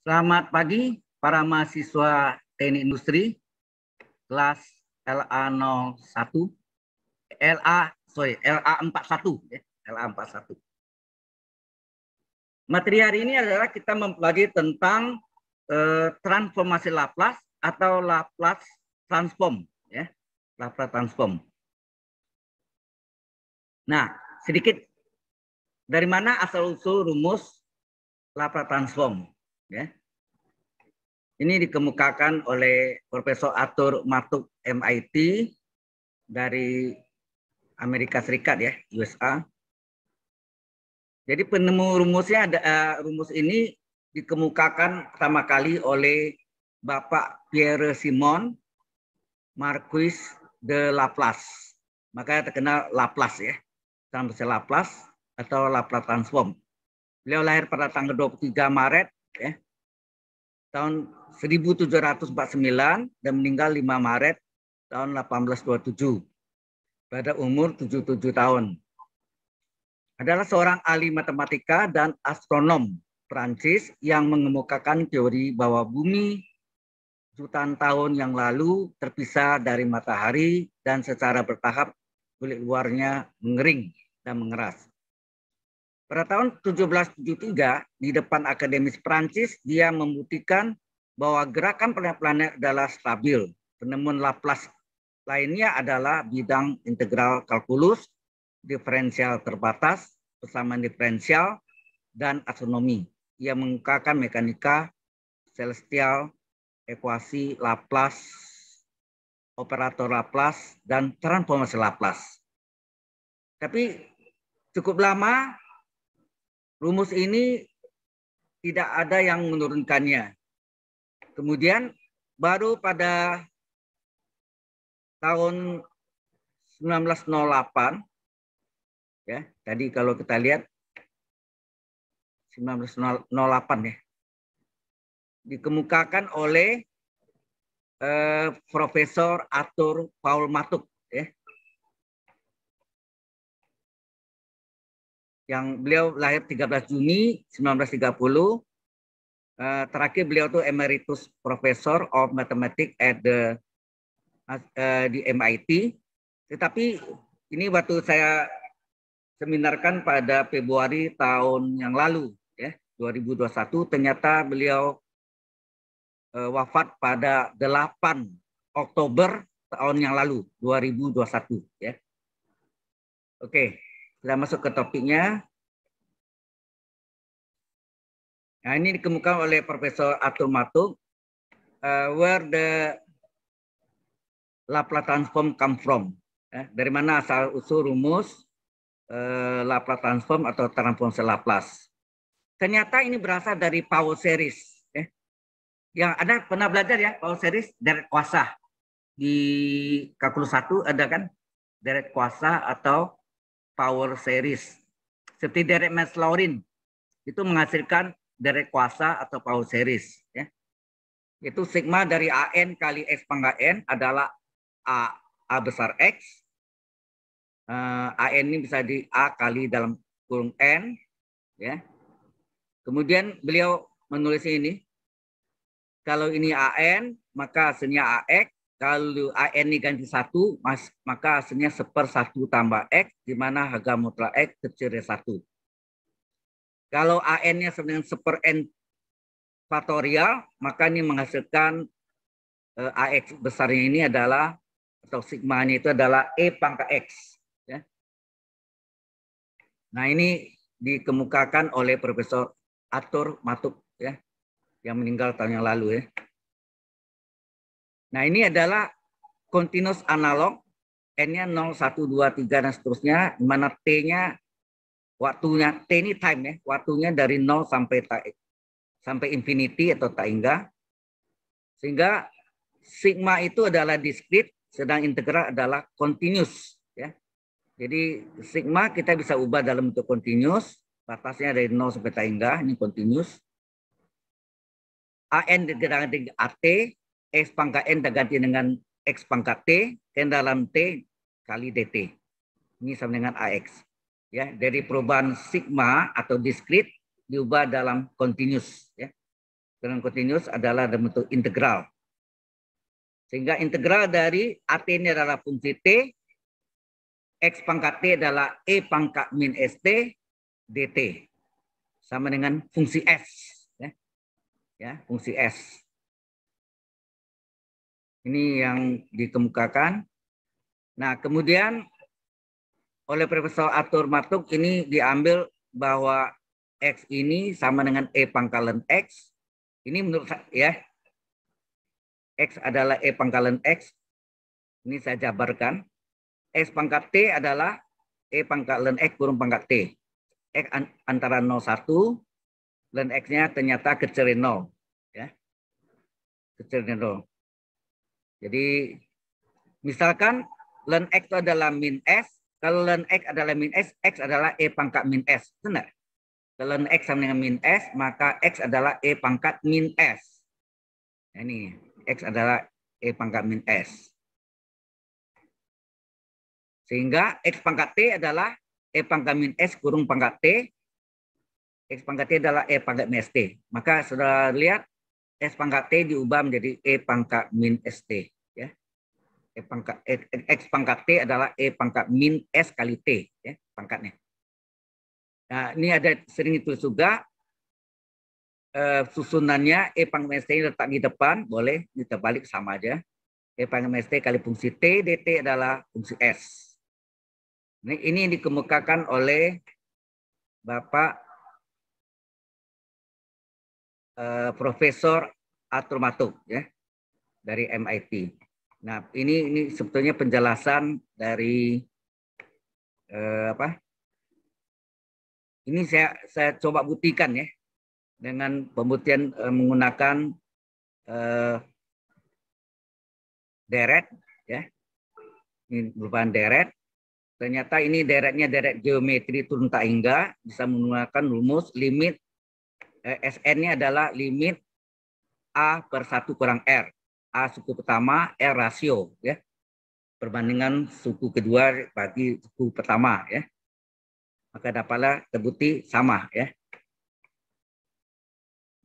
Selamat pagi para mahasiswa Teknik Industri kelas LA01 LA sorry LA41 ya, LA41. Materi hari ini adalah kita mempelajari tentang eh, transformasi Laplace atau Laplace transform ya. Laplace transform. Nah, sedikit dari mana asal usul rumus Laplace transform? Ya. Ini dikemukakan oleh Profesor Arthur Martuk MIT dari Amerika Serikat ya, USA. Jadi penemu rumusnya ada uh, rumus ini dikemukakan pertama kali oleh Bapak Pierre Simon Marquis de Laplace. Makanya terkenal Laplace ya. Transformasi Laplace atau Laplace Transform. Beliau lahir pada tanggal 23 Maret ya, tahun 1749 dan meninggal 5 Maret tahun 1827 pada umur 77 tahun. Adalah seorang ahli matematika dan astronom Prancis yang mengemukakan teori bahwa bumi jutaan tahun yang lalu terpisah dari matahari dan secara bertahap kulit luarnya mengering dan mengeras. Pada tahun 1773, di depan akademis Prancis, dia membuktikan bahwa gerakan planet-planet adalah stabil. Penemuan Laplace lainnya adalah bidang integral kalkulus, diferensial terbatas, persamaan diferensial, dan astronomi. Ia mengungkapkan mekanika, celestial, ekuasi Laplace, operator Laplace, dan transformasi Laplace. Tapi cukup lama Rumus ini tidak ada yang menurunkannya. Kemudian baru pada tahun 1908 ya, tadi kalau kita lihat 1908 ya. Dikemukakan oleh eh, Profesor Arthur Paul Matuk yang beliau lahir 13 Juni 1930. Uh, eh, terakhir beliau tuh emeritus professor of mathematics at the eh, di MIT. Tetapi ini waktu saya seminarkan pada Februari tahun yang lalu ya, 2021 ternyata beliau eh, wafat pada 8 Oktober tahun yang lalu 2021 ya. Oke. Kita masuk ke topiknya. Nah, ini dikemukakan oleh Profesor Atul Matuk. Uh, where the Laplace transform come from? Eh, dari mana asal usul rumus uh, Laplace transform atau transform Laplace? Ternyata ini berasal dari power series. Eh. Yang ada pernah belajar ya power series dari kuasa di kalkulus satu ada kan deret kuasa atau power series. Seperti Derek McLaurin, itu menghasilkan Derek kuasa atau power series. Ya. Itu sigma dari AN kali x pangkat N adalah A, A besar X. Uh, eh, AN ini bisa di A kali dalam kurung N. ya. Kemudian beliau menulis ini. Kalau ini AN, maka hasilnya AX kalau AN ini ganti satu, maka hasilnya seper satu tambah X, di mana harga mutlak X kecil dari ya satu. Kalau AN-nya sama seper N faktorial, maka ini menghasilkan eh, AX besarnya ini adalah, atau sigma nya itu adalah E pangka X. Ya. Nah ini dikemukakan oleh Profesor Arthur Matuk ya, yang meninggal tahun yang lalu ya. Nah ini adalah continuous analog, N-nya 0, 1, 2, 3, dan seterusnya, di mana T-nya, waktunya, T ini time ya, waktunya dari 0 sampai sampai infinity atau tak hingga. Sehingga sigma itu adalah discrete, sedang integral adalah continuous. Ya. Jadi sigma kita bisa ubah dalam bentuk continuous, batasnya dari 0 sampai tak hingga, ini continuous. AN dengan AT, x pangkat N terganti dengan X pangkat T, N dalam T kali DT. Ini sama dengan AX. Ya, dari perubahan sigma atau diskrit diubah dalam continuous. Ya. Dalam continuous adalah dalam bentuk integral. Sehingga integral dari AT ini adalah fungsi T, X pangkat T adalah E pangkat min ST, DT. Sama dengan fungsi s, ya, ya fungsi S. Ini yang dikemukakan. Nah, kemudian oleh Profesor Arthur Matuk ini diambil bahwa X ini sama dengan E pangkalan X. Ini menurut saya, ya, X adalah E pangkalan X. Ini saya jabarkan. S pangkat T adalah E pangkalan X kurung pangkat T. X antara satu, dan X-nya ternyata kecil 0. Ya. Kecil 0. Jadi misalkan ln X itu adalah min S, kalau ln X adalah min S, X adalah E pangkat min S. Benar? Kalau ln X sama dengan min S, maka X adalah E pangkat min S. Nah, ini, X adalah E pangkat min S. Sehingga X pangkat T adalah E pangkat min S kurung pangkat T. X pangkat T adalah E pangkat min S T. Maka sudah lihat S pangkat T diubah menjadi E pangkat min ST. Ya. E pangkat, e, X pangkat T adalah E pangkat min S kali T ya, pangkatnya. Nah, ini ada sering itu juga eh, susunannya E pangkat ST ini letak di depan, boleh balik sama aja. E pangkat ST kali fungsi T, DT adalah fungsi S. Ini, ini dikemukakan oleh Bapak Eh, Profesor Profesor Matuk ya dari MIT. Nah, ini ini sebetulnya penjelasan dari eh, apa? Ini saya saya coba buktikan ya dengan pembuktian eh, menggunakan eh, deret ya. Ini merupakan deret. Ternyata ini deretnya deret geometri turun tak hingga bisa menggunakan rumus limit Eh, SN-nya adalah limit A per 1 kurang R. A suku pertama, R rasio. ya Perbandingan suku kedua bagi suku pertama. ya Maka dapatlah terbukti sama. ya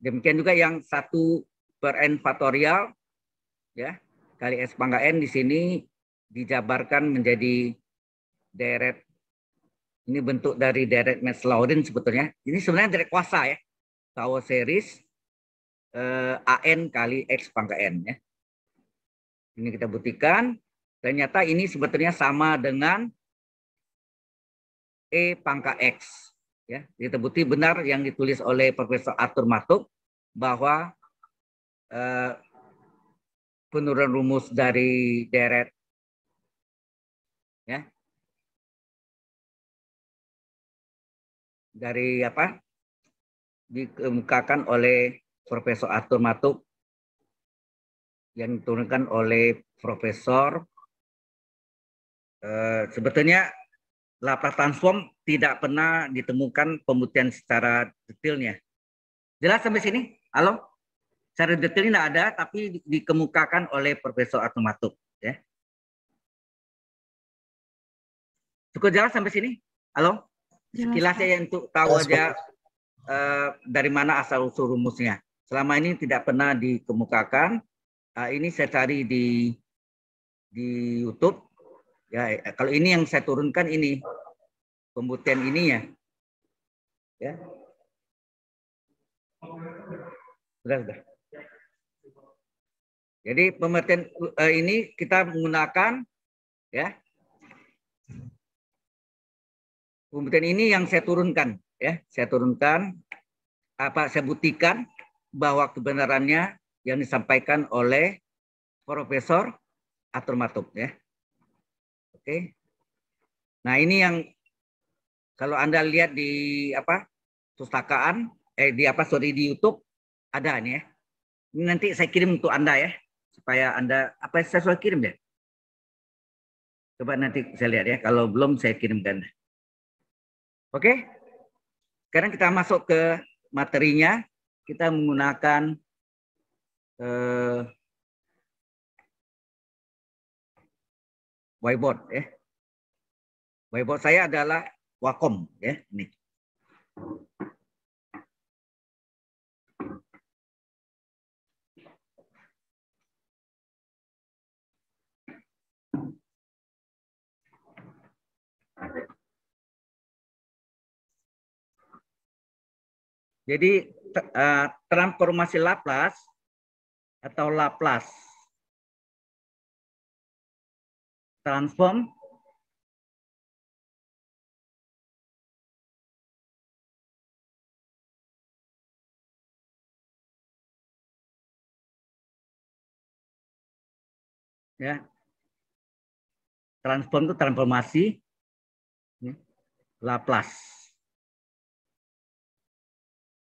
Demikian juga yang satu per N faktorial. ya Kali S pangkat N di sini dijabarkan menjadi deret ini bentuk dari deret metz sebetulnya. Ini sebenarnya deret kuasa ya tower series eh, AN kali X pangka N. Ya. Ini kita buktikan. Ternyata ini sebetulnya sama dengan E pangka X. Ya, terbukti benar yang ditulis oleh Profesor Arthur Matuk bahwa eh, penurunan rumus dari deret ya dari apa dikemukakan oleh Profesor Arthur Matuk yang diturunkan oleh Profesor eh, sebetulnya lapar transform tidak pernah ditemukan pembuktian secara detailnya. Jelas sampai sini? Halo? Secara detail tidak ada, tapi dikemukakan oleh Profesor Arthur Matuk. Ya. Cukup jelas sampai sini? Halo? Jelas, Sekilas saya untuk tahu jelas, aja Eh, dari mana asal usul rumusnya. Selama ini tidak pernah dikemukakan. Eh, ini saya cari di di YouTube. Ya, eh, kalau ini yang saya turunkan ini pembuktian ini Ya. Ya, Sudah, sudah. Jadi pembuktian eh, ini kita menggunakan ya. Pembuktian ini yang saya turunkan ya saya turunkan apa saya buktikan bahwa kebenarannya yang disampaikan oleh Profesor Atur Matuk ya. Oke. Nah, ini yang kalau Anda lihat di apa? pustakaan eh di apa sorry di YouTube ada nih ya. Ini nanti saya kirim untuk Anda ya supaya Anda apa saya sudah kirim ya? Coba nanti saya lihat ya kalau belum saya kirimkan. Oke. Sekarang kita masuk ke materinya. Kita menggunakan uh, whiteboard ya. Whiteboard saya adalah Wacom ya, ini. Thank you. Jadi eh, transformasi Laplace atau Laplace transform ya transform itu transformasi ya. Laplace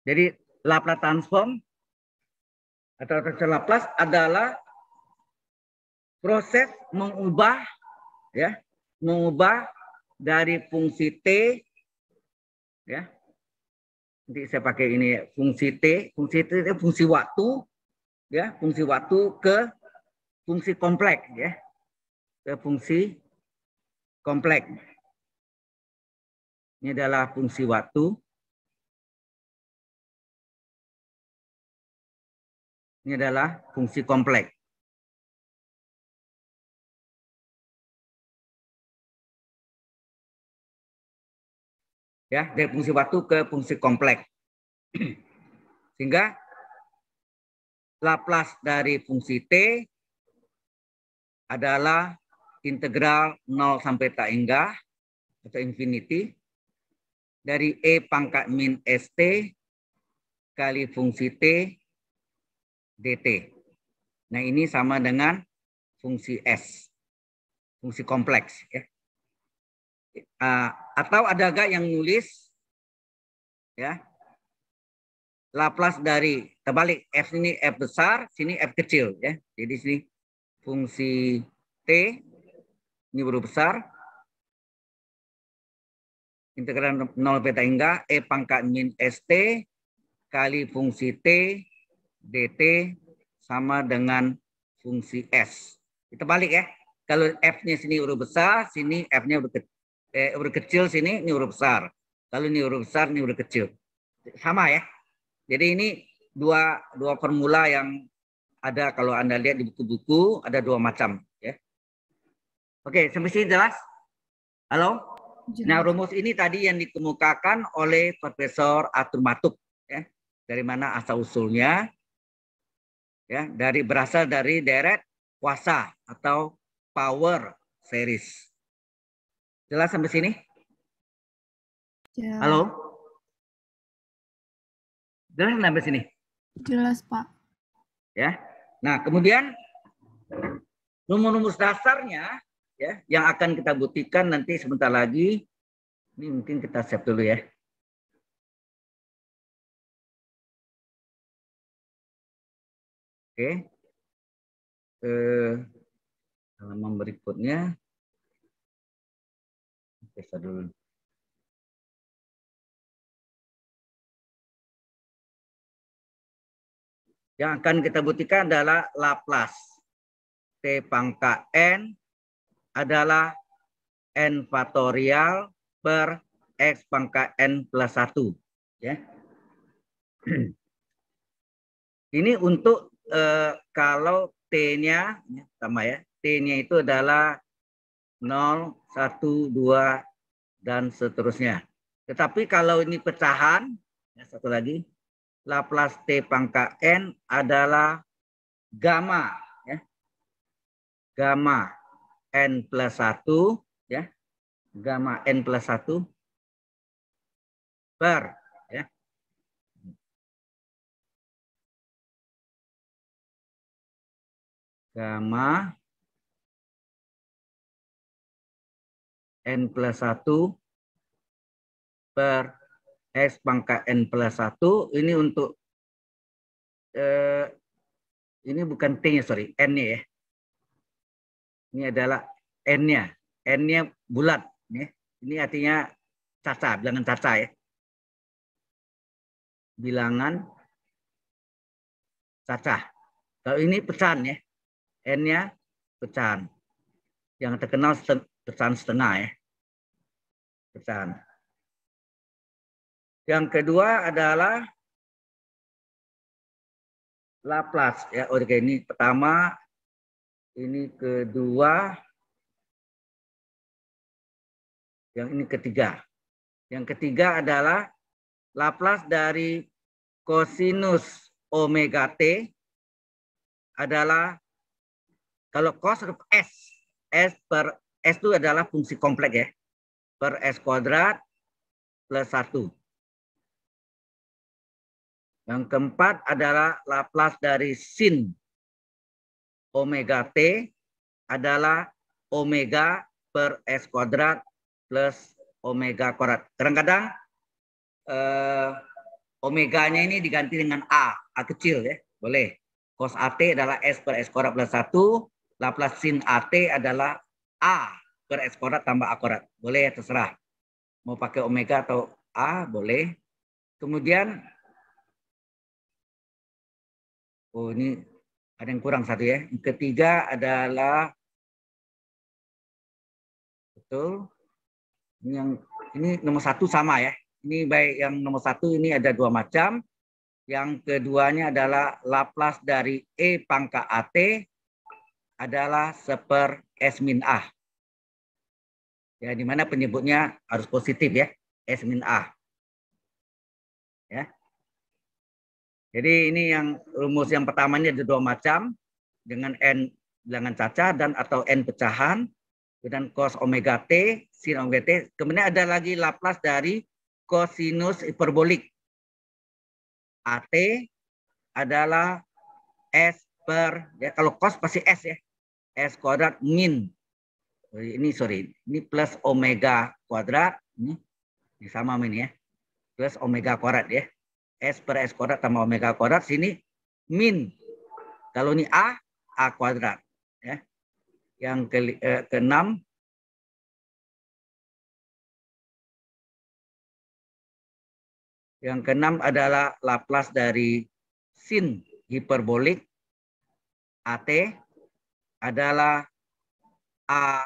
jadi Laplace transform atau transform Laplace adalah proses mengubah ya, mengubah dari fungsi t ya. Nanti saya pakai ini ya, fungsi t, fungsi t itu fungsi waktu ya, fungsi waktu ke fungsi kompleks ya. Ke fungsi kompleks. Ini adalah fungsi waktu Ini adalah fungsi kompleks. Ya, dari fungsi waktu ke fungsi kompleks. Sehingga Laplace dari fungsi T adalah integral 0 sampai tak hingga atau infinity dari E pangkat min ST kali fungsi T dt. Nah, ini sama dengan fungsi S, fungsi kompleks. Ya. atau ada gak yang nulis ya Laplace dari terbalik f ini f besar, sini f kecil ya. Jadi sini fungsi t ini huruf besar integral 0 beta hingga e pangkat min st kali fungsi t DT sama dengan fungsi S. Kita balik ya. Kalau F-nya sini huruf besar, sini F-nya huruf, ke, eh, huruf kecil, sini ini huruf besar. Kalau ini huruf besar, ini huruf kecil. Sama ya. Jadi ini dua, dua formula yang ada kalau Anda lihat di buku-buku, ada dua macam. ya. Oke, sampai sini jelas? Halo? Iya. Nah, rumus ini tadi yang dikemukakan oleh Profesor Atur Matuk. Ya, dari mana asal-usulnya, ya dari berasal dari deret kuasa atau power series. Jelas sampai sini? Jelas. Halo? Jelas sampai sini? Jelas, Pak. Ya. Nah, kemudian rumus-rumus dasarnya ya yang akan kita buktikan nanti sebentar lagi. Ini mungkin kita siap dulu ya. Oke. Eh, halaman berikutnya. Kita dulu. Yang akan kita buktikan adalah Laplace. T pangkat N adalah N faktorial per X pangkat N plus 1. Ya. Ini untuk eh, kalau T-nya sama ya, ya. T-nya itu adalah 0, 1, 2 dan seterusnya. Tetapi kalau ini pecahan, ya satu lagi, Laplace T pangkat N adalah gamma ya. Gamma N plus 1 ya. Gamma N plus 1 per gamma n plus 1 per x pangkat n plus 1. Ini untuk, eh, ini bukan T-nya, sorry, N-nya ya. Ini adalah N-nya. N-nya bulat. Ya. Ini artinya caca, bilangan caca ya. Bilangan caca. Kalau ini pesan ya. N-nya pecahan. Yang terkenal pecahan setengah ya. Pecahan. Yang kedua adalah Laplace ya oh, oke ini pertama ini kedua yang ini ketiga. Yang ketiga adalah Laplace dari kosinus omega t adalah kalau cos S, S per S itu adalah fungsi kompleks ya. Per S kuadrat plus 1. Yang keempat adalah Laplace dari sin omega t adalah omega per s kuadrat plus omega kuadrat. Kadang-kadang eh, omeganya ini diganti dengan a, a kecil ya, boleh. Cos at adalah s per s kuadrat plus 1, Laplace sin AT adalah A bereskorat tambah akorat. Boleh ya terserah. Mau pakai omega atau A boleh. Kemudian Oh ini ada yang kurang satu ya. Yang ketiga adalah betul. Ini yang ini nomor satu sama ya. Ini baik yang nomor satu ini ada dua macam. Yang keduanya adalah Laplace dari E pangkat AT adalah seper S min A. Ya, di mana penyebutnya harus positif ya, S min A. Ya. Jadi ini yang rumus yang pertamanya ada dua macam dengan N bilangan cacah dan atau N pecahan dan cos omega t sin omega t. Kemudian ada lagi Laplace dari kosinus hiperbolik. AT adalah S per ya kalau cos pasti S ya S kuadrat min. Ini sorry, ini plus omega kuadrat. Ini, ini sama min ya. Plus omega kuadrat ya. S per S kuadrat tambah omega kuadrat. Sini min. Kalau ini A, A kuadrat. Ya. Yang ke, eh, keenam. Yang keenam adalah Laplace dari sin hiperbolik AT adalah A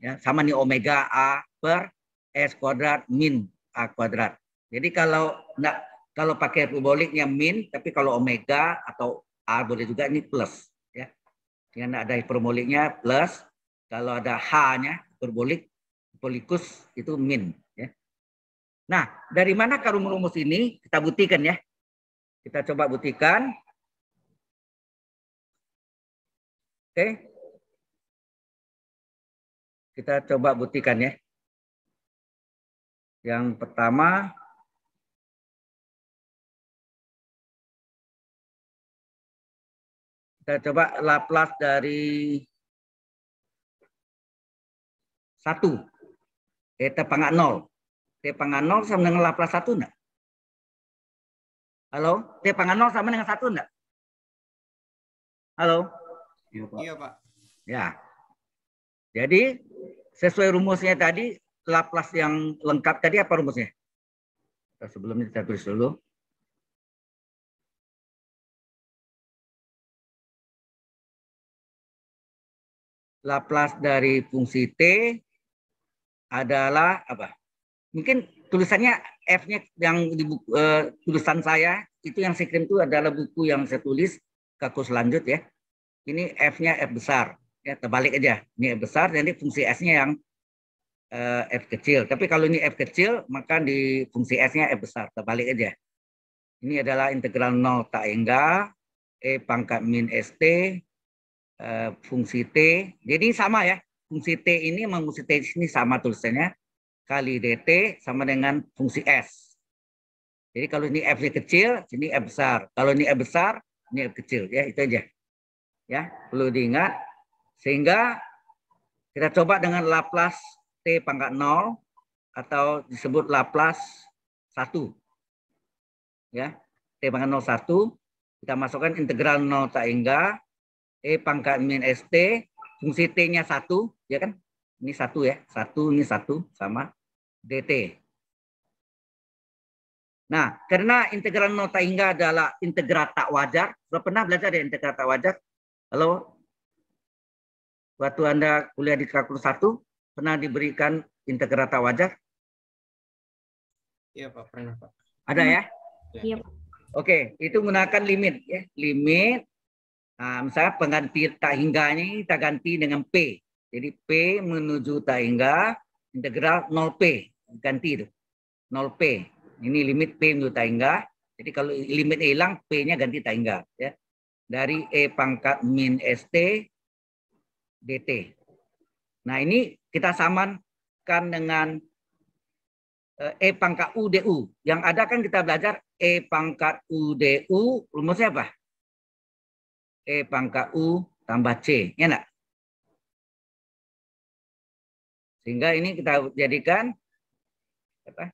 ya, sama nih omega A per S kuadrat min A kuadrat. Jadi kalau nah, kalau pakai hiperboliknya min, tapi kalau omega atau A boleh juga ini plus ya. Yang ada hiperboliknya plus, kalau ada H-nya hiperbolik hiperbolikus itu min ya. Nah, dari mana karung rumus ini kita buktikan ya. Kita coba buktikan Oke. Kita coba buktikan ya. Yang pertama kita coba Laplace dari satu Eta pangkat nol. T pangkat nol sama dengan Laplace satu enggak? Halo? T pangkat nol sama dengan satu enggak? Halo? Iya Pak. Iya Pak. Ya. Jadi sesuai rumusnya tadi Laplace yang lengkap tadi apa rumusnya? sebelumnya kita tulis dulu. Laplace dari fungsi T adalah apa? Mungkin tulisannya F-nya yang di buku, uh, tulisan saya itu yang saya kirim itu adalah buku yang saya tulis kakus lanjut ya ini f-nya f besar ya terbalik aja ini f besar jadi fungsi s-nya yang uh, f kecil tapi kalau ini f kecil maka di fungsi s-nya f besar terbalik aja ini adalah integral 0 tak enggak e pangkat min st uh, eh, fungsi t jadi sama ya fungsi t ini sama fungsi t ini sama tulisannya kali dt sama dengan fungsi s jadi kalau ini f kecil, ini f besar. Kalau ini f besar, ini f kecil. Ya, itu aja ya perlu diingat sehingga kita coba dengan Laplace T pangkat 0 atau disebut Laplace 1 ya T pangkat 0 1 kita masukkan integral 0 tak hingga E pangkat min ST fungsi T-nya 1 ya kan ini 1 ya 1 ini 1 sama dt Nah, karena integral nota hingga adalah integral tak wajar, sudah pernah belajar ya integral tak wajar? Halo, waktu Anda kuliah di Kalkun satu pernah diberikan integrata wajah? Iya Pak, pernah Pak. Ada ya? Iya, iya Pak. Oke, itu menggunakan limit ya. Limit, nah, misalnya pengganti tak hingga ini kita ganti dengan P. Jadi P menuju tak hingga, integral 0P. Ganti itu, 0P. Ini limit P menuju tak hingga. Jadi kalau limit hilang, P-nya ganti tak hingga. Ya dari E pangkat min ST DT. Nah ini kita samankan dengan eh, E pangkat UDU. Yang ada kan kita belajar E pangkat UDU rumusnya apa? E pangkat U tambah C. Ya enggak? Sehingga ini kita jadikan apa,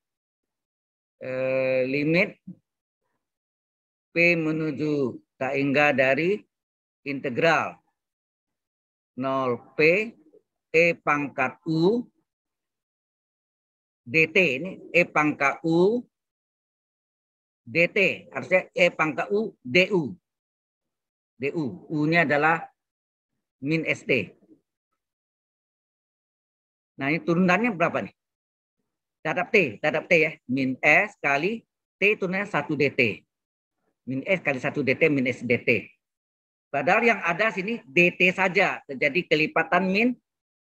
E, limit P menuju sehingga dari integral 0P E pangkat U DT ini E pangkat U DT artinya E pangkat U DU DU U-nya adalah min ST Nah, ini turunannya berapa nih? Terhadap T, terhadap T ya. Min S kali T turunannya satu DT min S kali 1 DT min S DT. Padahal yang ada sini DT saja, terjadi kelipatan min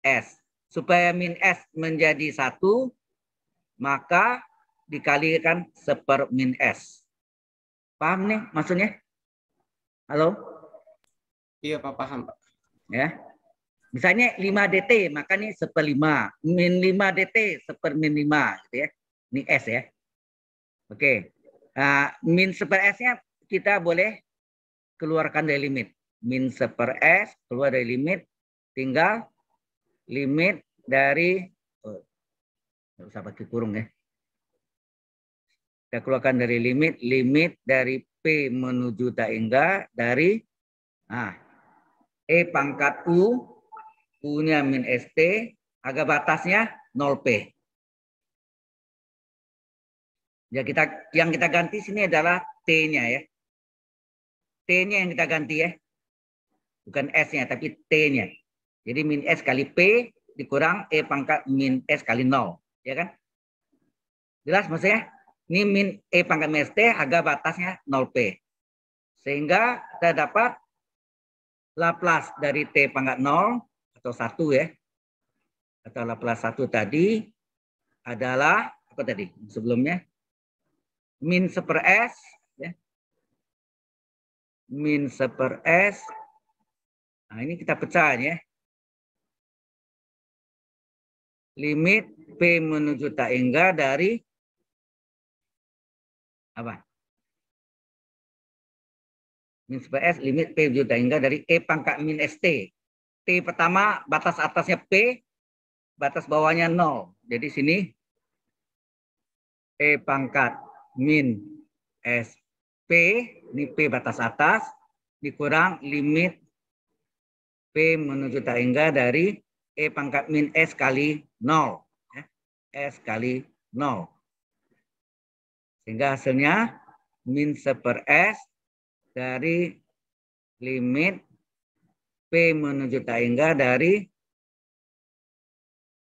S. Supaya min S menjadi satu, maka dikalikan seper min S. Paham nih maksudnya? Halo? Iya Pak, paham Pak. Ya. Misalnya 5 DT, maka ini seper 5. Min 5 DT, seper min 5. Gitu ya. Ini S ya. Oke. Nah, min seper S-nya kita boleh keluarkan dari limit. Min seper S keluar dari limit, tinggal limit dari, oh, usah pakai kurung ya. Kita keluarkan dari limit, limit dari P menuju tak hingga dari nah, E pangkat U, U-nya min ST, agak batasnya 0P. Ya kita yang kita ganti sini adalah T-nya ya. T-nya yang kita ganti ya. Bukan S-nya, tapi T-nya. Jadi min S kali P dikurang E pangkat min S kali 0. Ya kan? Jelas maksudnya? Ini min E pangkat min T harga batasnya 0P. Sehingga kita dapat Laplace dari T pangkat 0 atau 1 ya. Atau Laplace 1 tadi adalah apa tadi sebelumnya? Min seper S min seper S. Nah, ini kita pecah ya. Limit P menuju tak hingga dari apa? Min seper S, limit P menuju tak hingga dari E pangkat min ST. T pertama, batas atasnya P, batas bawahnya 0. Jadi sini E pangkat min ST P ini P batas atas dikurang limit P menuju tak hingga dari E pangkat min S kali 0. Ya. S kali 0. Sehingga hasilnya min seper S dari limit P menuju tak hingga dari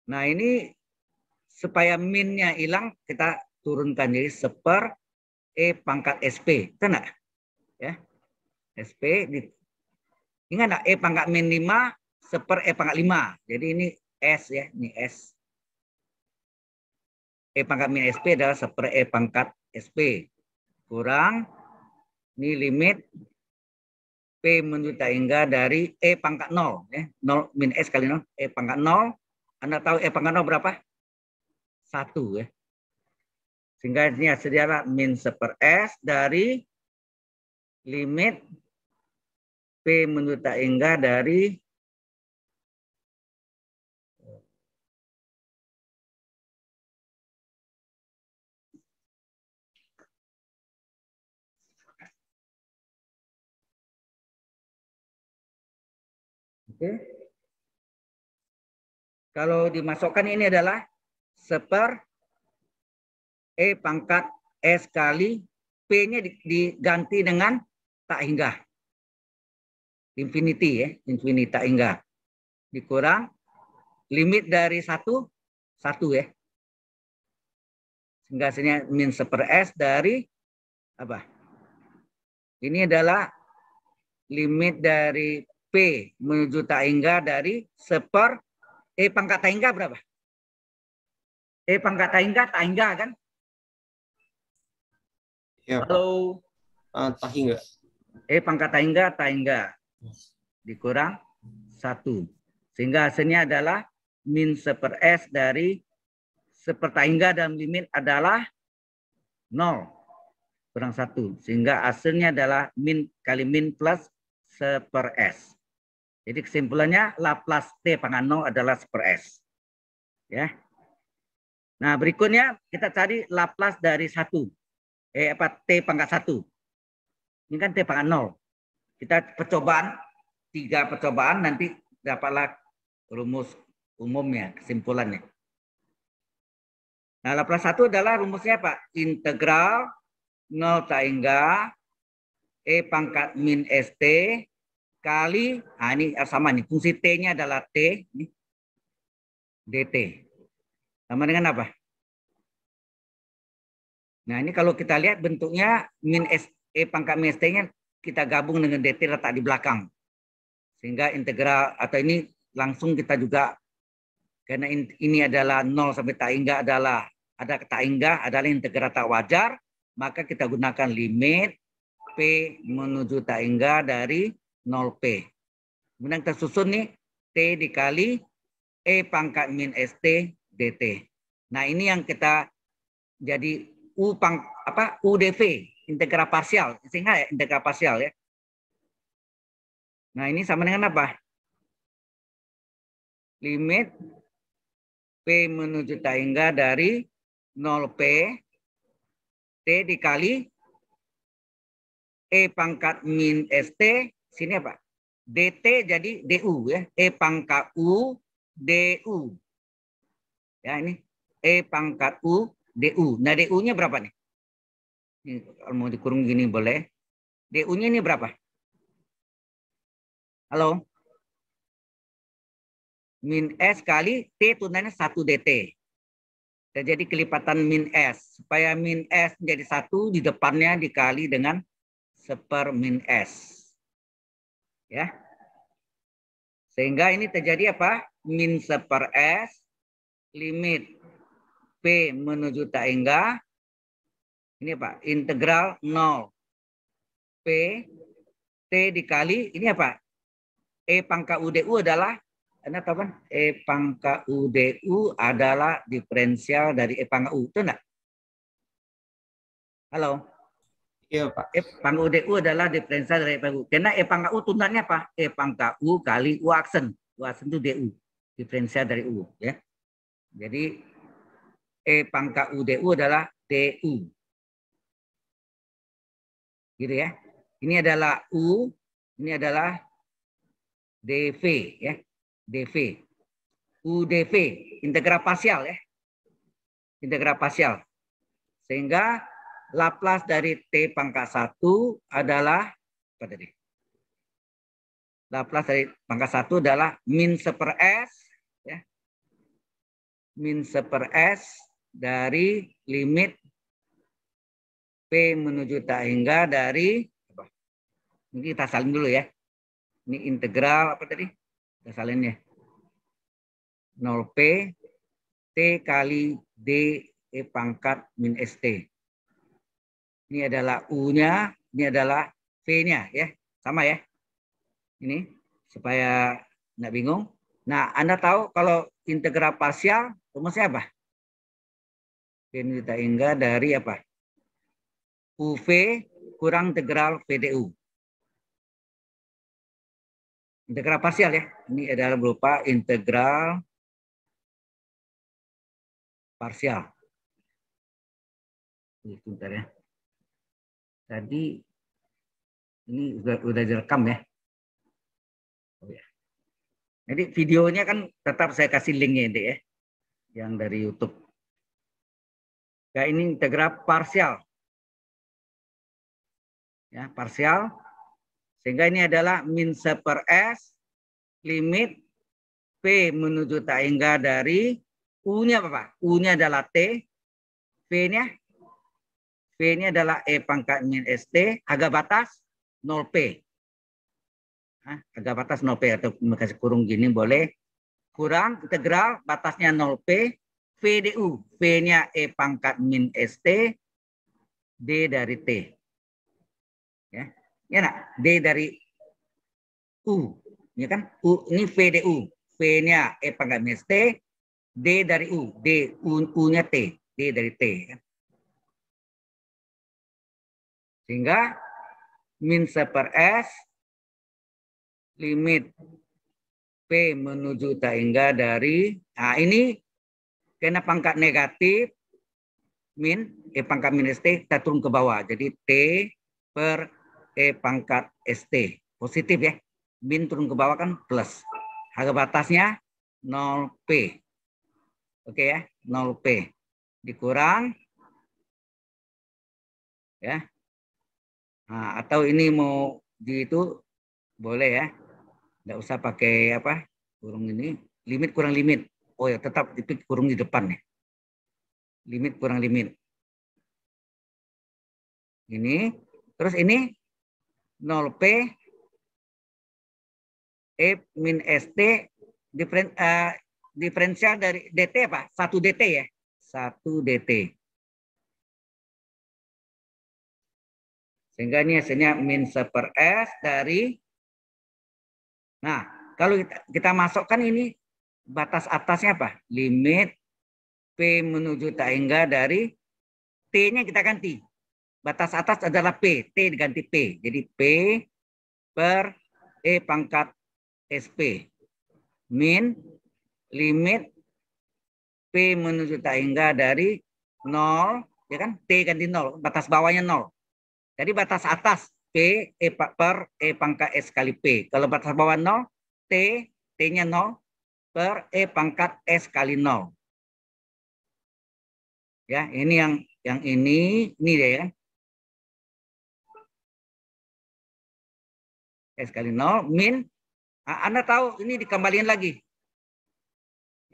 Nah ini supaya minnya hilang kita turunkan jadi seper E pangkat SP. Betul enggak? Ya. SP di, ingat enggak? E pangkat min 5 seper E pangkat 5. Jadi ini S ya. Ini S. E pangkat min SP adalah seper E pangkat SP. Kurang ini limit P menurut hingga dari E pangkat 0. Ya. 0 min S kali 0. E pangkat 0. Anda tahu E pangkat 0 berapa? 1 ya. Sehingga ini hasilnya min seper S dari limit P menuju tak hingga dari Oke. Kalau dimasukkan ini adalah seper E pangkat e S kali P-nya diganti dengan tak hingga. Infinity ya, infinity tak hingga. Dikurang limit dari satu, satu ya. Sehingga hasilnya min seper S dari apa? Ini adalah limit dari P menuju tak hingga dari seper E pangkat tak hingga berapa? E pangkat tak hingga, tak hingga kan? Ya, Kalau uh, tahingga. Eh, pangkat tahingga, tahingga. Dikurang satu. Sehingga hasilnya adalah min seper S dari seper tahingga dan limit adalah nol kurang satu sehingga hasilnya adalah min kali min plus seper s. Jadi kesimpulannya Laplace t pangkat 0 adalah seper s. Ya. Nah berikutnya kita cari Laplace dari satu eh apa T pangkat satu Ini kan T pangkat nol Kita percobaan tiga percobaan nanti dapatlah rumus umumnya, kesimpulannya. Nah, Laplace satu adalah rumusnya Pak, integral 0 tak hingga E pangkat min ST kali, nah ini sama nih, fungsi T-nya adalah T, ini, DT. Sama dengan apa? Nah ini kalau kita lihat bentuknya min S, e pangkat min ST-nya kita gabung dengan DT letak di belakang. Sehingga integral atau ini langsung kita juga karena ini adalah 0 sampai tak hingga adalah ada tak hingga adalah integral tak wajar, maka kita gunakan limit P menuju tak hingga dari 0P. Kemudian kita susun nih T dikali E pangkat min ST DT. Nah ini yang kita jadi U pang, apa UDV integral parsial sehingga ya, integral parsial ya nah ini sama dengan apa limit P menuju hingga dari 0P T dikali E pangkat min ST sini apa DT jadi DU ya E pangkat U DU ya ini E pangkat U DU. Nah, DU-nya berapa nih? Ini, kalau mau dikurung gini boleh. DU-nya ini berapa? Halo? Min S kali T tunanya satu DT. Jadi kelipatan min S. Supaya min S menjadi satu di depannya dikali dengan seper min S. Ya. Sehingga ini terjadi apa? Min seper S limit P menuju tak hingga, Ini apa? Integral 0. P, T dikali, ini apa? E pangkat UDU adalah, Anda tahu kan? E pangkat UDU adalah diferensial dari E pangkat U. Itu enggak? Halo? Iya, Pak. E pangkat UDU adalah diferensial dari E pangkat U. Karena E pangkat U tuntutannya apa? E pangkat U kali U aksen. U aksen itu DU. Diferensial dari U. ya. Jadi E pangkat UDU adalah DU. Gitu ya. Ini adalah U, ini adalah DV ya. DV. UDV, integral parsial, ya. integral parsial. Sehingga Laplace dari T pangkat 1 adalah apa tadi? Laplace dari pangkat 1 adalah min seper S. Ya. Min seper S dari limit P menuju tak hingga dari apa? Ini kita salin dulu ya. Ini integral apa tadi? Kita salin ya. 0P T kali D E pangkat min ST. Ini adalah U-nya, ini adalah V-nya ya. Sama ya. Ini supaya nggak bingung. Nah, Anda tahu kalau integral parsial rumusnya apa? sin theta hingga dari apa? UV kurang integral VDU. Integral parsial ya. Ini adalah berupa integral parsial. Sebentar ya. Tadi ini sudah udah direkam ya. Oh ya. Jadi videonya kan tetap saya kasih linknya ini ya. Yang dari YouTube ya ini integral parsial. Ya, parsial. Sehingga ini adalah min per S limit P menuju tak hingga dari U-nya apa? U-nya adalah T. v nya P-nya adalah E pangkat min ST. Agak batas 0P. harga agak batas 0P atau kasih kurung gini boleh. Kurang integral batasnya 0P VDU. V-nya E pangkat min ST, D dari T. Ya, ya nak? D dari U. Ya kan? U, ini VDU. V-nya E pangkat min ST, D dari U. D, U-nya T. D dari T. Ya. Kan? Sehingga min seper S limit P menuju tak hingga dari, nah ini karena pangkat negatif min e pangkat minus t kita turun ke bawah. Jadi t per e pangkat st positif ya. Min turun ke bawah kan plus. Harga batasnya 0p. Oke ya, 0p dikurang ya. Nah, atau ini mau di itu boleh ya. nggak usah pakai apa? kurung ini, limit kurang limit. Oh ya, tetap itu kurung di depan nih. Limit kurang limit. Ini, terus ini 0P E min ST differen, uh, diferensial dari DT apa? 1 DT ya. 1 DT. Sehingga ini hasilnya min 1 per S dari Nah, kalau kita, kita masukkan ini batas atasnya apa? Limit P menuju tak hingga dari T-nya kita ganti. Batas atas adalah P, T diganti P. Jadi P per E pangkat SP. Min limit P menuju tak hingga dari 0, ya kan? T ganti 0, batas bawahnya 0. Jadi batas atas P e per E pangkat S kali P. Kalau batas bawah 0, T, T-nya 0, per E pangkat S kali nol, Ya, ini yang yang ini, ini deh ya. S kali nol min anda tahu ini dikembalikan lagi.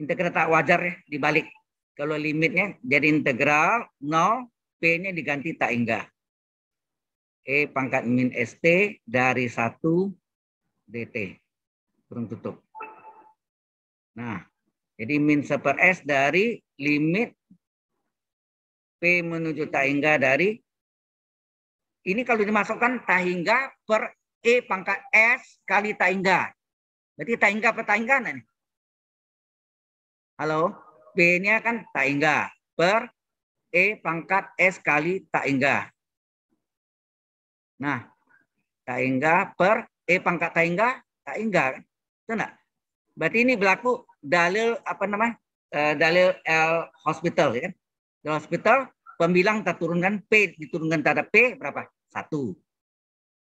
Integral tak wajar ya dibalik. Kalau limitnya jadi integral nol P-nya diganti tak hingga. E pangkat min ST dari 1 DT. Kurung tutup. Nah, jadi min seper S dari limit P menuju tak hingga dari ini kalau dimasukkan tak hingga per E pangkat S kali tak hingga. Berarti tak hingga per tak hingga nih. Halo, P-nya kan tak hingga per E pangkat S kali tak hingga. Nah, tak hingga per E pangkat tak hingga, tak hingga. Itu kan? enggak? Berarti ini berlaku dalil apa namanya? Uh, dalil L hospital ya. Dalil hospital pembilang tak turunkan P diturunkan terhadap P berapa? Satu.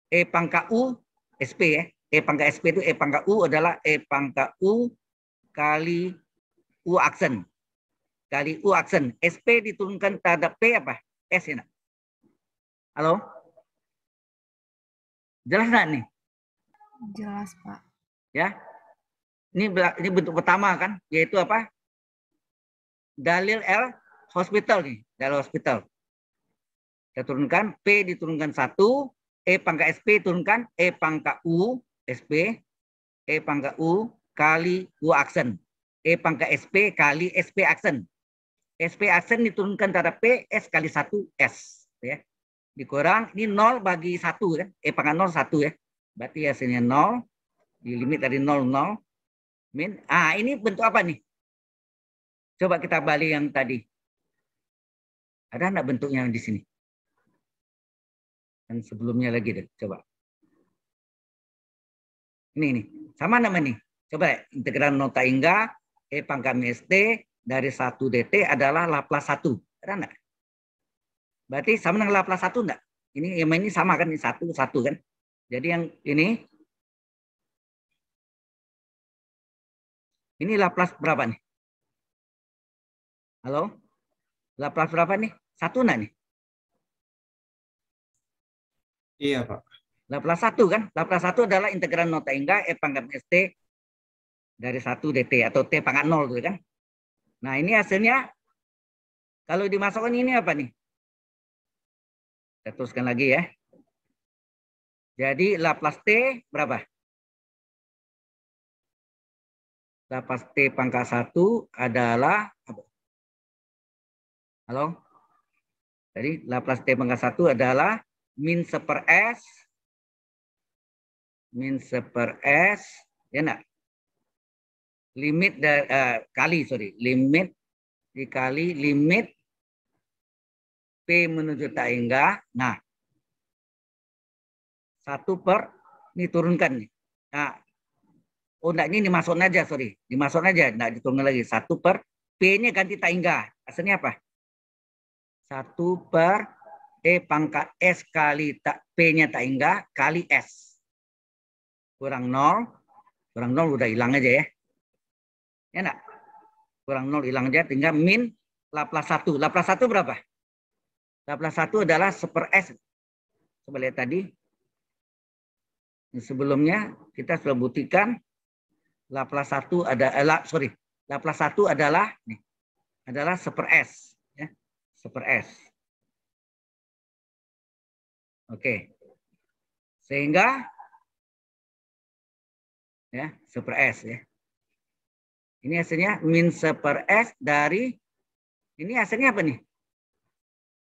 E pangka U SP ya. E pangka SP itu E pangka U adalah E pangka U kali U aksen. Kali U aksen. SP diturunkan terhadap P apa? S ya. Halo? Jelas nggak nih? Jelas, Pak. Ya, ini ini bentuk pertama kan, yaitu apa? Dalil L hospital nih, dalil hospital. Kita turunkan P diturunkan satu, E pangkat SP turunkan E pangkat U SP, E pangkat U kali U aksen. E pangkat SP kali SP aksen. SP aksen diturunkan terhadap P, S kali satu S. Ya. Dikurang, ini nol bagi satu Ya. E pangkat nol satu ya. Berarti hasilnya nol, Di limit dari nol nol. Min. Ah, ini bentuk apa nih? Coba kita balik yang tadi. Ada enggak bentuknya di sini? Dan sebelumnya lagi deh, coba. Ini, ini. Sama nama nih. Coba integral nota hingga E pangkat ST dari 1 DT adalah laplas 1. Ada enggak? Berarti sama dengan laplas 1 enggak? Ini yang ini sama kan, ini satu 1 kan? Jadi yang ini Ini Laplace berapa nih? Halo? Laplace berapa nih? Satu nah nih? Iya, Pak. Laplace satu kan? Laplace satu adalah integran nota hingga E pangkat ST dari 1 DT atau T pangkat nol gitu kan? Nah, ini hasilnya kalau dimasukkan ini apa nih? Saya teruskan lagi ya. Jadi Laplace T berapa? lapas T pangkat 1 adalah Halo? Jadi lapas T pangkat 1 adalah min seper S min seper S ya enggak? Limit dari, uh, eh, kali sorry, limit dikali limit P menuju tak hingga. Nah, satu per ini turunkan nih. Nah, Oh, enggak, ini dimasukin aja, sorry. dimasukkan aja, enggak ditunggu lagi. Satu per P-nya ganti tak hingga. Hasilnya apa? Satu per E pangkat S kali tak P-nya tak hingga kali S. Kurang nol. Kurang nol udah hilang aja ya. Ya enggak? Kurang nol hilang aja, tinggal min Laplace 1. Laplace 1 berapa? Laplace 1 adalah seper S. Coba lihat tadi. Sebelumnya kita sudah buktikan Laplace 1 ada eh, sorry, Laplace 1 adalah nih, adalah seper S ya. Seper S. Oke. Sehingga ya, seper S ya. Ini hasilnya min seper S dari ini hasilnya apa nih?